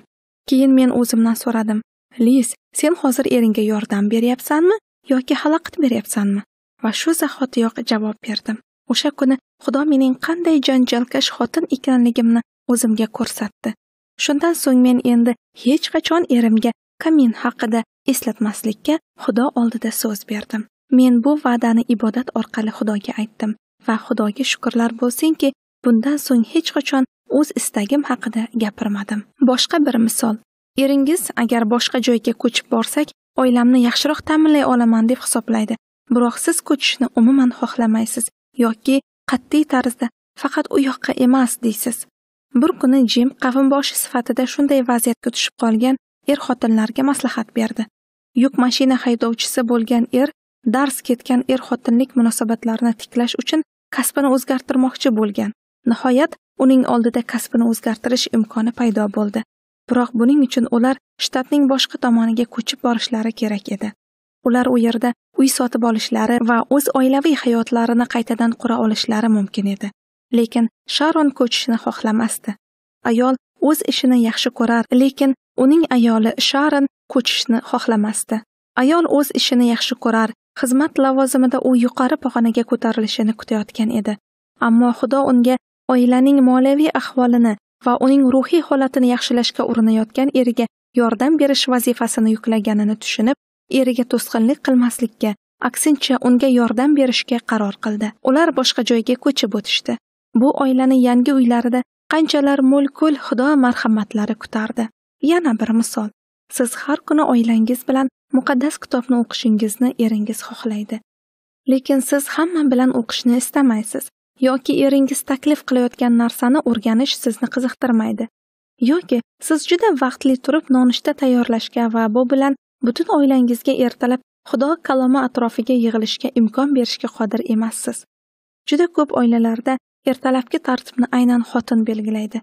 keyin men o'zimdan so'radim liz sen hozir eringga yordam beryapsanmi yoki xalaqit beryapsanmi va shu zahotiyoq javob berdim o'sha kuni xudo mening qanday janjalkash xotin ekanligimni o'zimga ko'rsatdi Shundan so'ng men endi hech qachon erimga kamin haqida eslatmaslikka Xudo oldida so'z berdim. Men bu va'dani ibodat orqali Xudoga aytdim va Xudoga shukrlar bo'lsinki, bundan so'ng hech qachon o'z istagim haqida gapirmadim. Boshqa bir misol. Eringiz agar boshqa joyga ko'chib borsak, oilamni yaxshiroq ta'minlay olaman deb hisoblaydi. Biroq siz ko'chishni umuman xohlamaysiz yoki qat'iy tarzda faqat u yoqqa emas deysiz. Bir kuni Jim qavinboshi sifatida shunday vaziyatga tushib qolgan er xotinlarga maslahat berdi. Yuk mashina haydovchisi bo'lgan er dars ketgan er xotinlik munosabatlarini tiklash uchun kasbini o'zgartirmoqchi bo'lgan. Nihoyat uning oldida kasbini o'zgartirish imkoni paydo bo'ldi. Biroq buning uchun ular shtatning boshqa tomoniga ko'chib borishlari kerak edi. Ular u yerda uy sotib olishlari va o'z oilaviy hayotlarini qaytadan qura olishlari mumkin edi. Lekin Sharon ko'chishni xohlamasdi. Ayol o'z ishini yaxshi ko'rar, lekin uning ayoli Sharon ko'chishni xohlamasdi. Ayol o'z ishini yaxshi ko'rar, xizmat lavozimida u yuqori pog'onaga ko'tarilishini kutayotgan edi. Ammo Xudo unga oilaning moliyaviy ahvolini va uning ruhiy holatini yaxshilashga urinayotgan eriga yordam berish vazifasini yuklaganini tushunib, eriga to'sqinlik qilmaslikka, aksincha unga yordam berishga qaror qildi. Ular boshqa joyga ko'chib o'tishdi. Bu oilani yangi uylarida qanchalar mo'l ko'l xudo marhamatlari kutardi. Yana bir misol. Siz har kuni oilangiz bilan muqaddas kitobni o'qishingizni eringiz xohlaydi. Lekin siz hamma bilan o'qishni istamaysiz yoki eringiz taklif qilayotgan narsani o'rganish sizni qiziqtirmaydi. Yoki siz juda vaqtli turib nonushta tayyorlashga va bu bilan butun oilangizga ertalab Xudo kalomi atrofiga yig'ilishga imkon berishga qodir emassiz. Juda ko'p oilalarda ertalabki tartibni aynan xotin belgilaydi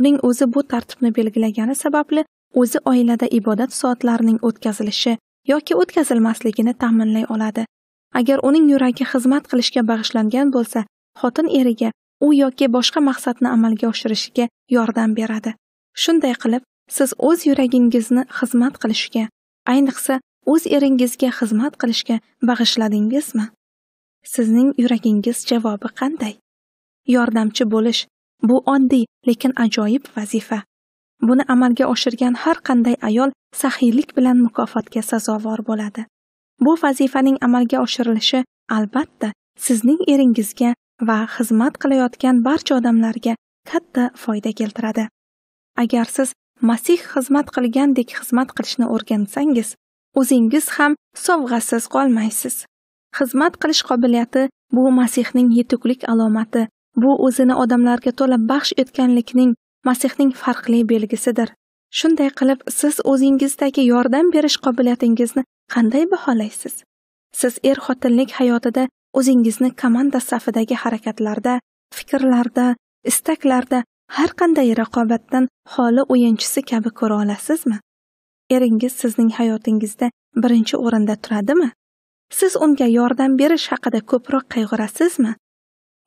uning o'zi bu tartibni belgilagani sababli o'zi oilada ibodat soatlarining o'tkazilishi yoki o'tkazilmasligini ta'minlay oladi agar uning yuragi xizmat qilishga bag'ishlangan bo'lsa xotin eriga u yoki boshqa maqsadni amalga oshirishiga yordam beradi shunday qilib siz o'z yuragingizni xizmat qilishga ayniqsa o'z eringizga xizmat qilishga bag'ishladingizmi sizning yuragingiz javobi qanday yordamchi bo'lish bu oddiy lekin ajoyib vazifa buni amalga oshirgan har qanday ayol saxiylik bilan mukofotga sazovor bo'ladi bu vazifaning amalga oshirilishi albatta sizning eringizga va xizmat qilayotgan barcha odamlarga katta foyda keltiradi agar siz masih xizmat qilgandek xizmat qilishni o'rgansangiz o'zingiz ham sovg'asiz qolmaysiz xizmat qilish qobiliyati bu masihning yetuklik alomati Bu o'zini odamlarga to'la baxsh etganlikning Masihning farqli belgisidir. Shunday qilib, siz o'zingizdagi yordam berish qobiliyatingizni qanday baholaysiz? Siz er-xotinlik hayotida o'zingizni komanda safidagi harakatlarda, fikrlarda, istaklarda har qanday raqobatdan xoli o'yinchisi kabi ko'ra olasizmi? Eringiz sizning hayotingizda birinchi o'rinda turadimi? Siz unga yordam berish haqida ko'proq qayg'urasizmi?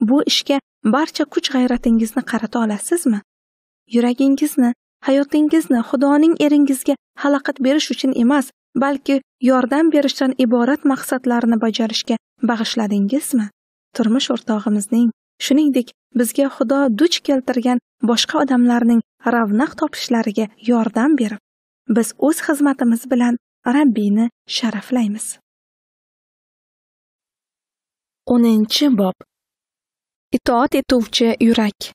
bu ishga barcha kuch g'ayratingizni qarata olasizmi yuragingizni hayotingizni xudoning eringizga halaqat berish uchun emas balki yordam berishdan iborat maqsadlarni bajarishga bag'ishladingizmi turmush o'rtog'imizning shuningdek bizga xudo duch keltirgan boshqa odamlarning ravnaq topishlariga yordam berib biz o'z xizmatimiz bilan rabbiyni sharaflaymiz o'ninchi bob itoat etuvchi yurak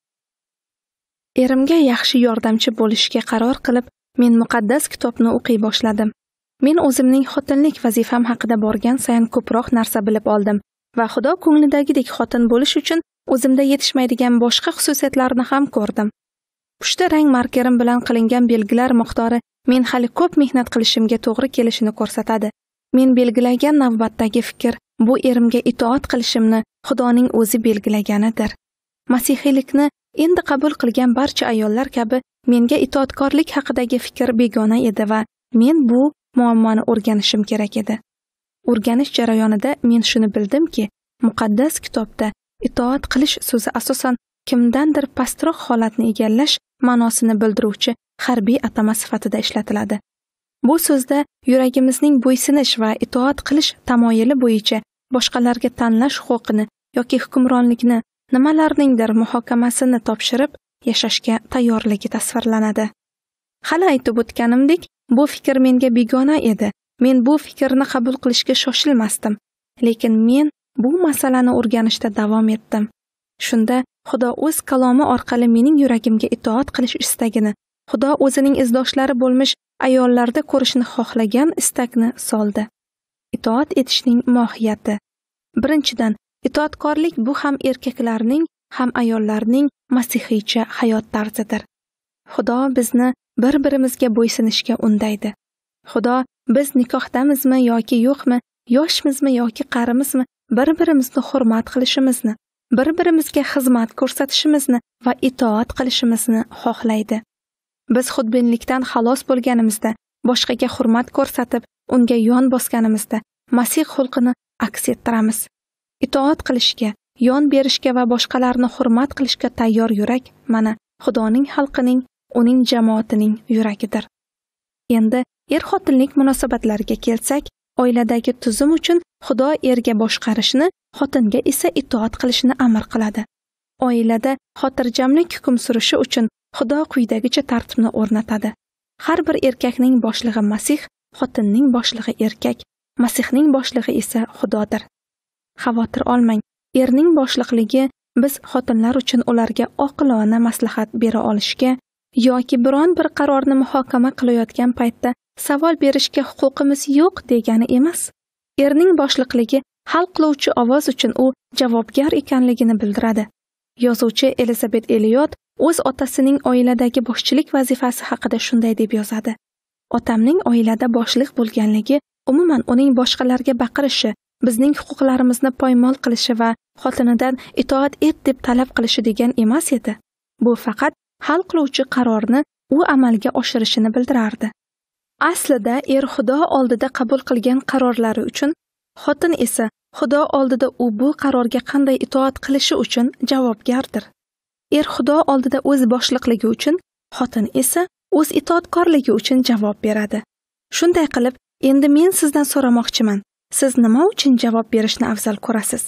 erimga yaxshi yordamchi bo'lishga qaror qilib men muqaddas kitobni o'qiy boshladim men o'zimning xotinlik vazifam haqida borgan sayin ko'proq narsa bilib oldim va xudo ko'nglidagidek xotin bo'lish uchun o'zimda yetishmaydigan boshqa xususiyatlarni ham ko'rdim pushta rang markerim bilan qilingan belgilar miqdori men hali ko'p mehnat qilishimga to'g'ri kelishini ko'rsatadi men belgilagan navbatdagi fikr bu erimga itoat qilishimni xudoning o'zi belgilaganidir masihiylikni endi qabul qilgan barcha ayollar kabi menga itoatkorlik haqidagi fikr begona edi va men bu muammoni o'rganishim kerak edi o'rganish jarayonida men shuni bildimki muqaddas kitobda itoat qilish so'zi asosan kimdandir pastroq holatni egallash ma'nosini bildiruvchi harbiy atama sifatida ishlatiladi bu so'zda yuragimizning bo'ysunish va itoat qilish tamoyili bo'yicha boshqalarga tanlash huquqini yoki hukmronlikni nimalarningdir muhokamasini topshirib yashashga tayyorligi tasvirlanadi hali aytib o'tganimdek bu fikr menga begona edi men bu fikrni qabul qilishga shoshilmasdim lekin men bu masalani o'rganishda davom etdim shunda xudo o'z kalomi orqali mening yuragimga itoat qilish istagini xudo o'zining izdoshlari bo'lmish ayollarda ko'rishni xohlagan istakni soldi itoat etishning mohiyati birinchidan itoatkorlik bu ham erkaklarning ham ayollarning masihiycha hayot tarzidir xudo bizni bir birimizga bo'ysunishga undaydi xudo biz nikohdamizmi yoki yo'qmi yoshmizmi yoki qarimizmi bir birimizni hurmat qilishimizni bir birimizga xizmat ko'rsatishimizni va itoat qilishimizni xohlaydi biz xudbinlikdan xalos bo'lganimizda boshqaga hurmat ko'rsatib unga yon bosganimizda masih xulqini aks ettiramiz itoat qilishga yon berishga va boshqalarni hurmat qilishga tayyor yurak mana xudoning xalqining uning jamoatining yuragidir endi er xotinlik munosabatlariga kelsak oiladagi tuzum uchun xudo erga boshqarishni xotinga esa itoat qilishni amr qiladi oilada xotirjamlik hukm surishi uchun xudo quyidagicha tartibni o'rnatadi har bir erkakning boshlig'i masih xotinning boshlig'i erkak masihning boshlig'i esa xudodir xavotir olmang erning boshliqligi biz xotinlar uchun ularga oqilona maslahat bera olishga yoki biron bir qarorni muhokama qilayotgan paytda savol berishga huquqimiz yo'q degani emas erning boshliqligi hal qiluvchi ovoz uchun u javobgar ekanligini bildiradi yozuvchi elizabet eliyot o'z otasining oiladagi boshchilik vazifasi haqida shunday deb yozadi otamning oilada boshliq bo'lganligi umuman uning boshqalarga baqirishi bizning huquqlarimizni poymol qilishi va xotinidan itoat et deb talab qilishi degan emas edi bu faqat hal qiluvchi qarorni u amalga oshirishini bildirardi aslida er xudo oldida qabul qilgan qarorlari uchun xotin esa xudo oldida u bu qarorga qanday itoat qilishi uchun javobgardir er xudo oldida o'z boshliqligi uchun xotin esa o'z itoatkorligi uchun javob beradi shunday qilib endi men sizdan so'ramoqchiman siz nima uchun javob berishni afzal ko'rasiz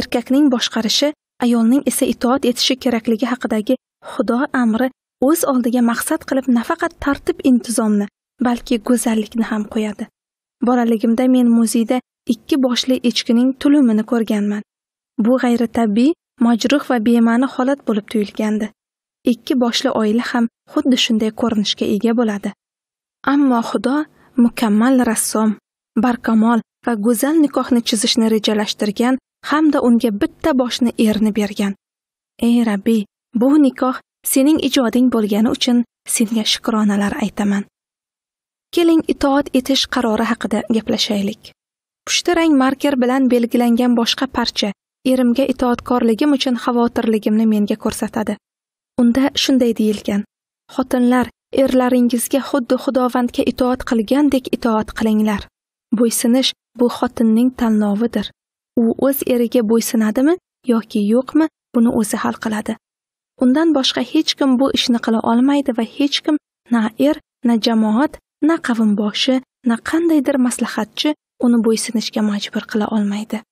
erkakning boshqarishi ayolning esa itoat etishi kerakligi haqidagi xudo amri o'z oldiga maqsad qilib nafaqat tartib intizomni balki go'zallikni ham qo'yadi bolaligimda men muzeyda ikki boshli echkining tulumini ko'rganman bu g'ayritabiiy majruh va bema'ni holat bo'lib tuyulgandi ikki boshli oila ham xuddi shunday ko'rinishga ega bo'ladi ammo xudo mukammal rassom barkamol va go'zal nikohni chizishni rejalashtirgan hamda unga bitta boshni erni bergan ey rabbiy bu nikoh sening ijoding bo'lgani uchun senga shukronalar aytaman keling itoat etish qarori haqida gaplashaylik pushti rang marker bilan belgilangan boshqa parcha erimga itoatkorligim uchun xavotirligimni menga ko'rsatadi Unda shunday deyilgan: Xotinlar, erlaringizga xuddi Xudovandga itoat qilgandek itoat qilinglar. bo'ysunish bu xotinning tanlovidir. U o'z eriga bo'ysinadimi yoki yo'qmi, buni o'zi hal qiladi. Undan boshqa hech kim bu ishni qila olmaydi va hech kim na er, na jamoat, na qavmboshi, na qandaydir maslahatchi uni bo'ysunishga majbur qila olmaydi.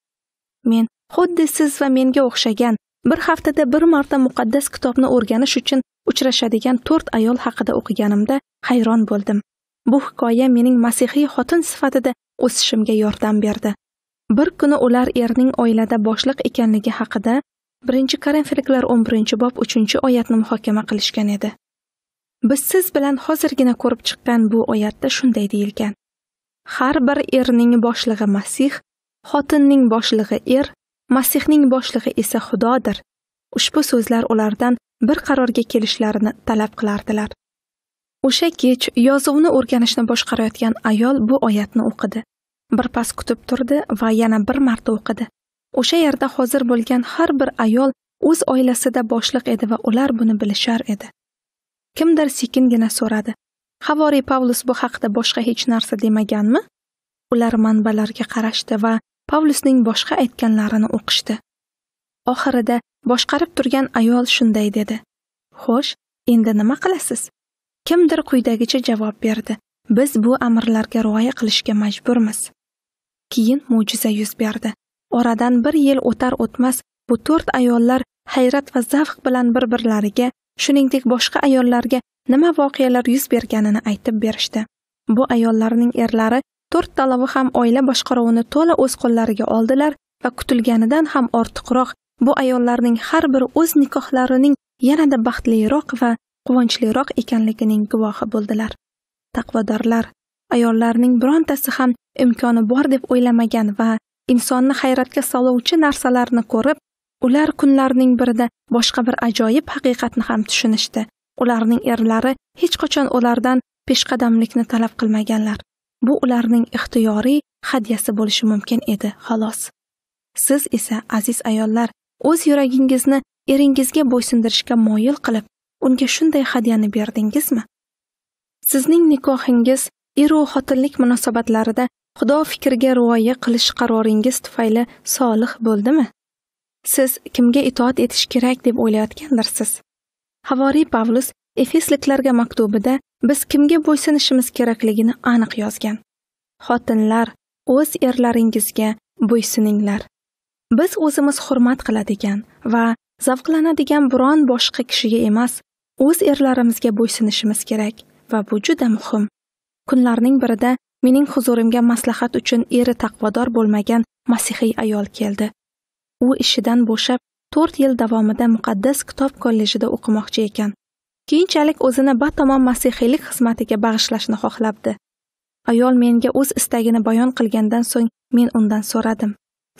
Men xuddi siz va menga o'xshagan bir haftada bir marta muqaddas kitobni o'rganish uchun uchrashadigan to'rt ayol haqida o'qiganimda hayron bo'ldim bu hikoya mening masihiy xotin sifatida o'sishimga yordam berdi bir kuni ular erning oilada boshliq ekanligi haqida birinchi karinfiliklar o'n birinchi bob uchinchi oyatni muhokama qilishgan edi biz siz bilan hozirgina ko'rib chiqqan bu oyatda shunday deyilgan har bir erning boshlig'i masih xotinning boshlig'i er masihning boshlig'i esa xudodir ushbu so'zlar ulardan bir qarorga kelishlarini talab qilardilar o'sha kech yozuvni o'rganishni boshqarayotgan ayol bu oyatni o'qidi bir pas kutib turdi va yana bir marta o'qidi o'sha yerda hozir bo'lgan har bir ayol o'z oilasida boshliq edi va ular buni bilishar edi kimdir sekingina so'radi havoriy pavlus bu haqda boshqa hech narsa demaganmi ular manbalarga qarashdi va Pavlusning boshqa aytganlarini o'qishdi. Oxirida boshqarib turgan ayol shunday dedi: "Xo'sh, endi nima qilasiz?" Kimdir quyidagicha javob berdi: "Biz bu amrlarga rioya qilishga majburmiz." Keyin mo'jiza yuz berdi. Oradan bir yil o'tar o'tmas bu to'rt ayollar hayrat va zavq bilan bir-birlariga, shuningdek boshqa ayollarga nima voqealar yuz berganini aytib berishdi. Bu ayollarning erlari to'rt talovi ham oila boshqaruvini to'la o'z qo'llariga oldilar va kutilganidan ham ortiqroq bu ayollarning har biri o'z nikohlarining yanada baxtliroq va quvonchliroq ekanligining guvohi bo'ldilar taqvodorlar ayollarning birontasi ham imkoni bor deb o'ylamagan va insonni hayratga soluvchi narsalarni ko'rib ular kunlarning birida boshqa bir ajoyib haqiqatni ham tushunishdi ularning erlari hech qachon ulardan peshqadamlikni talab qilmaganlar Bu ularning ixtiyoriy hadyasi bo'lishi mumkin edi, xolos. Siz esa aziz ayollar, o'z yuragingizni eringizga bo'ysundirishga moyil qilib, unga shunday hadyani berdingizmi? Sizning nikohingiz eru xotinlik munosabatlarida Xudo fikriga rioya qilish qaroringiz tufayli solih bo'ldimi? Siz kimga itoat etish kerak deb o'ylayotgandirsiz. Havoriy Pavlus Efesliklarga maktubida biz kimga bo'ysunishimiz kerakligini aniq yozgan xotinlar o'z erlaringizga bo'ysuninglar biz o'zimiz hurmat qiladigan va zavqlanadigan biron boshqa kishiga emas o'z erlarimizga bo'ysunishimiz kerak va bu juda muhim kunlarning birida mening huzurimga maslahat uchun eri taqvodor bo'lmagan masihiy ayol keldi u ishidan bo'shab to'rt yil davomida muqaddas kitob kollejida o'qimoqchi ekan keyinchalik o'zini batamom masihiylik xizmatiga bag'ishlashni xohlabdi ayol menga o'z istagini bayon qilgandan so'ng men undan so'radim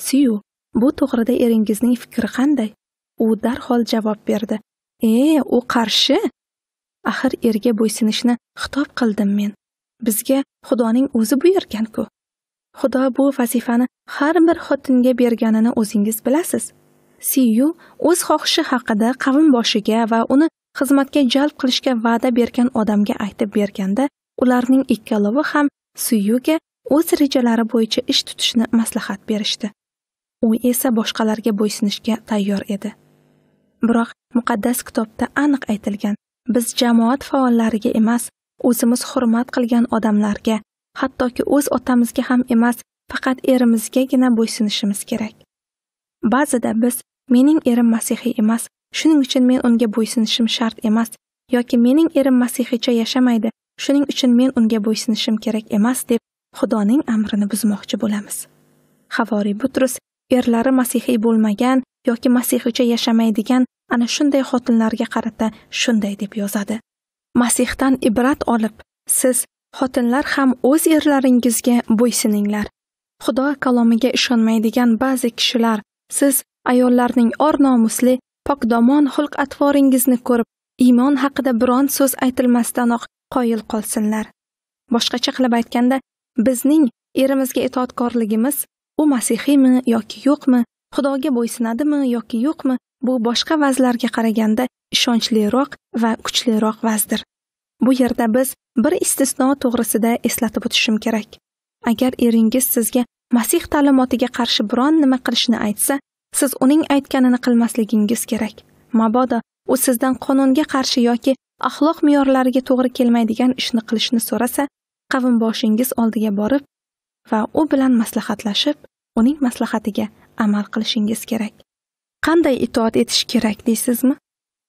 siyu bu to'g'rida eringizning fikri qanday u darhol javob berdi e u qarshi axir erga bo'ysunishni xitob qildim men bizga xudoning o'zi buyurganku xudo bu vazifani har bir xotinga berganini o'zingiz bilasiz siyu o'z xohishi haqida qavm boshiga va uni xizmatga jalb qilishga va'da bergan odamga aytib berganda ularning ikkalovi ham suyuga o'z rejalari bo'yicha ish tutishni maslahat berishdi u esa boshqalarga bo'ysunishga tayyor edi biroq muqaddas kitobda aniq aytilgan biz jamoat faollariga emas o'zimiz hurmat qilgan odamlarga hattoki o'z otamizga ham emas faqat erimizgagina bo'ysunishimiz kerak ba'zida biz mening erim masihiy emas Shuning uchun men unga bo'ysunishim shart emas yoki mening erim masihiycha yashamaydi, shuning uchun men unga bo'ysunishim kerak emas deb Xudoning amrini buzmoqchi bo'lamiz. Havoriy Butrus erlari masihiy bo'lmagan yoki masihiycha yashamaydigan ana shunday xotinlarga qarata shunday deb yozadi. Masihdan ibrat olib, siz xotinlar ham o'z erlaringizga bo'ysuninglar. Xudo kalomiga ishonmaydigan ba'zi kishilar siz ayollarning or nomusli pokdomon xulq atvoringizni ko'rib iymon haqida biron so'z aytilmasdanoq qoyil qolsinlar boshqacha qilib aytganda bizning erimizga itoatkorligimiz u masihiymi yoki yo'qmi xudoga bo'ysunadimi yoki yo'qmi bu boshqa vazlarga qaraganda ishonchliroq va kuchliroq vazdir bu yerda biz bir istisno to'g'risida eslatib o'tishim kerak agar eringiz sizga masih ta'limotiga qarshi biron nima qilishni aytsa siz uning aytganini qilmasligingiz kerak mabodo u sizdan qonunga qarshi yoki axloq me'yorlariga to'g'ri kelmaydigan ishni qilishni so'rasa qavmboshingiz oldiga borib va u bilan maslahatlashib uning maslahatiga amal qilishingiz kerak qanday itoat etish kerak deysizmi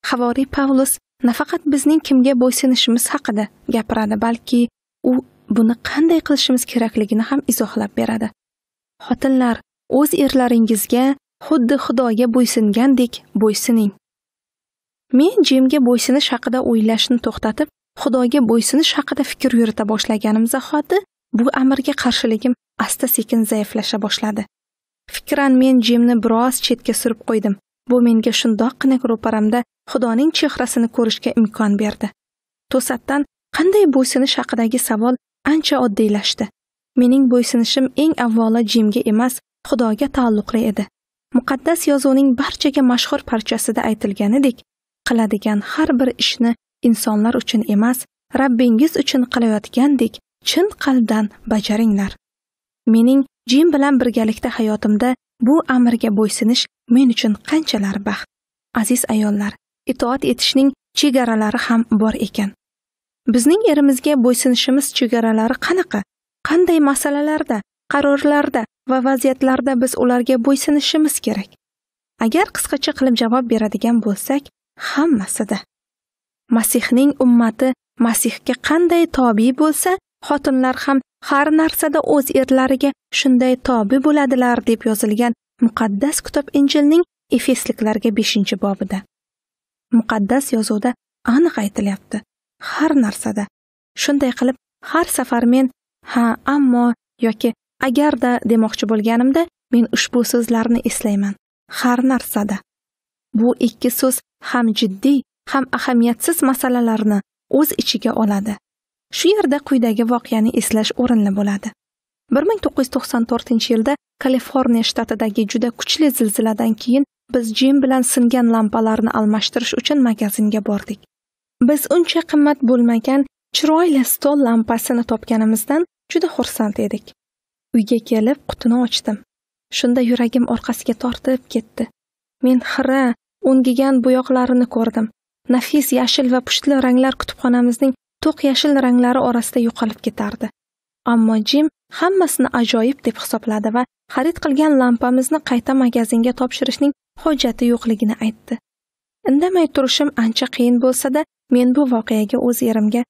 havoriy pavlus nafaqat bizning kimga bo'ysunishimiz haqida gapiradi balki u buni qanday qilishimiz kerakligini ham izohlab beradi xotinlar o'z erlaringizga xuddi xudoga bo'ysingandek bo'ysuning men jimga bo'ysunish haqida o'ylashni to'xtatib xudoga bo'ysunish haqida fikr yurita boshlaganim zahoti bu amirga qarshiligim asta sekin zaiflasha boshladi fikran men jimni biroz chetga surib qo'ydim bu menga shundoqqina ro'paramda xudoning chehrasini ko'rishga imkon berdi to'satdan qanday bo'ysunish haqidagi savol ancha oddiylashdi mening bo'ysunishim eng avvalo jimga emas xudoga taalluqli edi muqaddas yozuvning barchaga mashhur parchasida aytilganidek qiladigan har bir ishni insonlar uchun emas rabbingiz uchun qilayotgandek chin qalbdan bajaringlar mening jim bilan birgalikda hayotimda bu amrga bo'ysunish men uchun qanchalar baxt aziz ayollar itoat etishning chegaralari ham bor ekan bizning erimizga bo'ysunishimiz chegaralari qanaqa qanday masalalarda qarorlarda va vaziyatlarda biz ularga bo'ysunishimiz kerak agar qisqacha qilib javob beradigan bo'lsak hammasida masihning ummati masihga qanday tobe bo'lsa xotinlar ham har narsada o'z erlariga shunday tobe bo'ladilar deb yozilgan muqaddas kitob injilning efesliklarga beshinchi bobida muqaddas yozuvda aniq aytilyapti har narsada shunday qilib har safar men ha ammo yoki agarda demoqchi bo'lganimda men ushbu so'zlarni eslayman har narsada bu ikki so'z ham jiddiy ham ahamiyatsiz masalalarni o'z ichiga oladi shu yerda quyidagi voqeani eslash o'rinli bo'ladi bir ming to'qqiz yuz to'qson to'rtinchi yilda kaliforniya shtatidagi juda kuchli zilziladan keyin biz jim bilan singan lampalarni almashtirish uchun magazinga bordik biz uncha qimmat bo'lmagan chiroyli stol lampasini topganimizdan juda xursand edik uyga kelib qutini ochdim shunda yuragim orqasiga tortib ketdi men xira o'ngigan bo'yoqlarini ko'rdim nafis yashil va pushtli ranglar kutubxonamizning to'q yashil ranglari orasida yo'qolib ketardi ammo jim hammasini ajoyib deb hisobladi va xarid qilgan lampamizni qayta magazinga topshirishning hojati yo'qligini aytdi indamay turishim ancha qiyin bo'lsada men bu voqeaga o'z erimga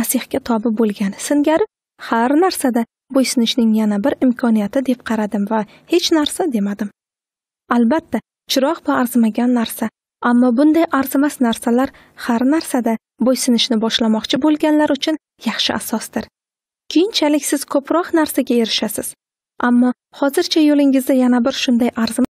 masihga tobi bo'lgani singari har narsada bo'ysunishning yana bir imkoniyati deb qaradim va hech narsa demadim albatta chiroq bu arzimagan narsa ammo bunday arzimas narsalar har narsada bo'ysunishni boshlamoqchi bo'lganlar uchun yaxshi asosdir keyinchalik siz ko'proq narsaga erishasiz ammo hozircha yo'lingizda yana bir shunday arzimas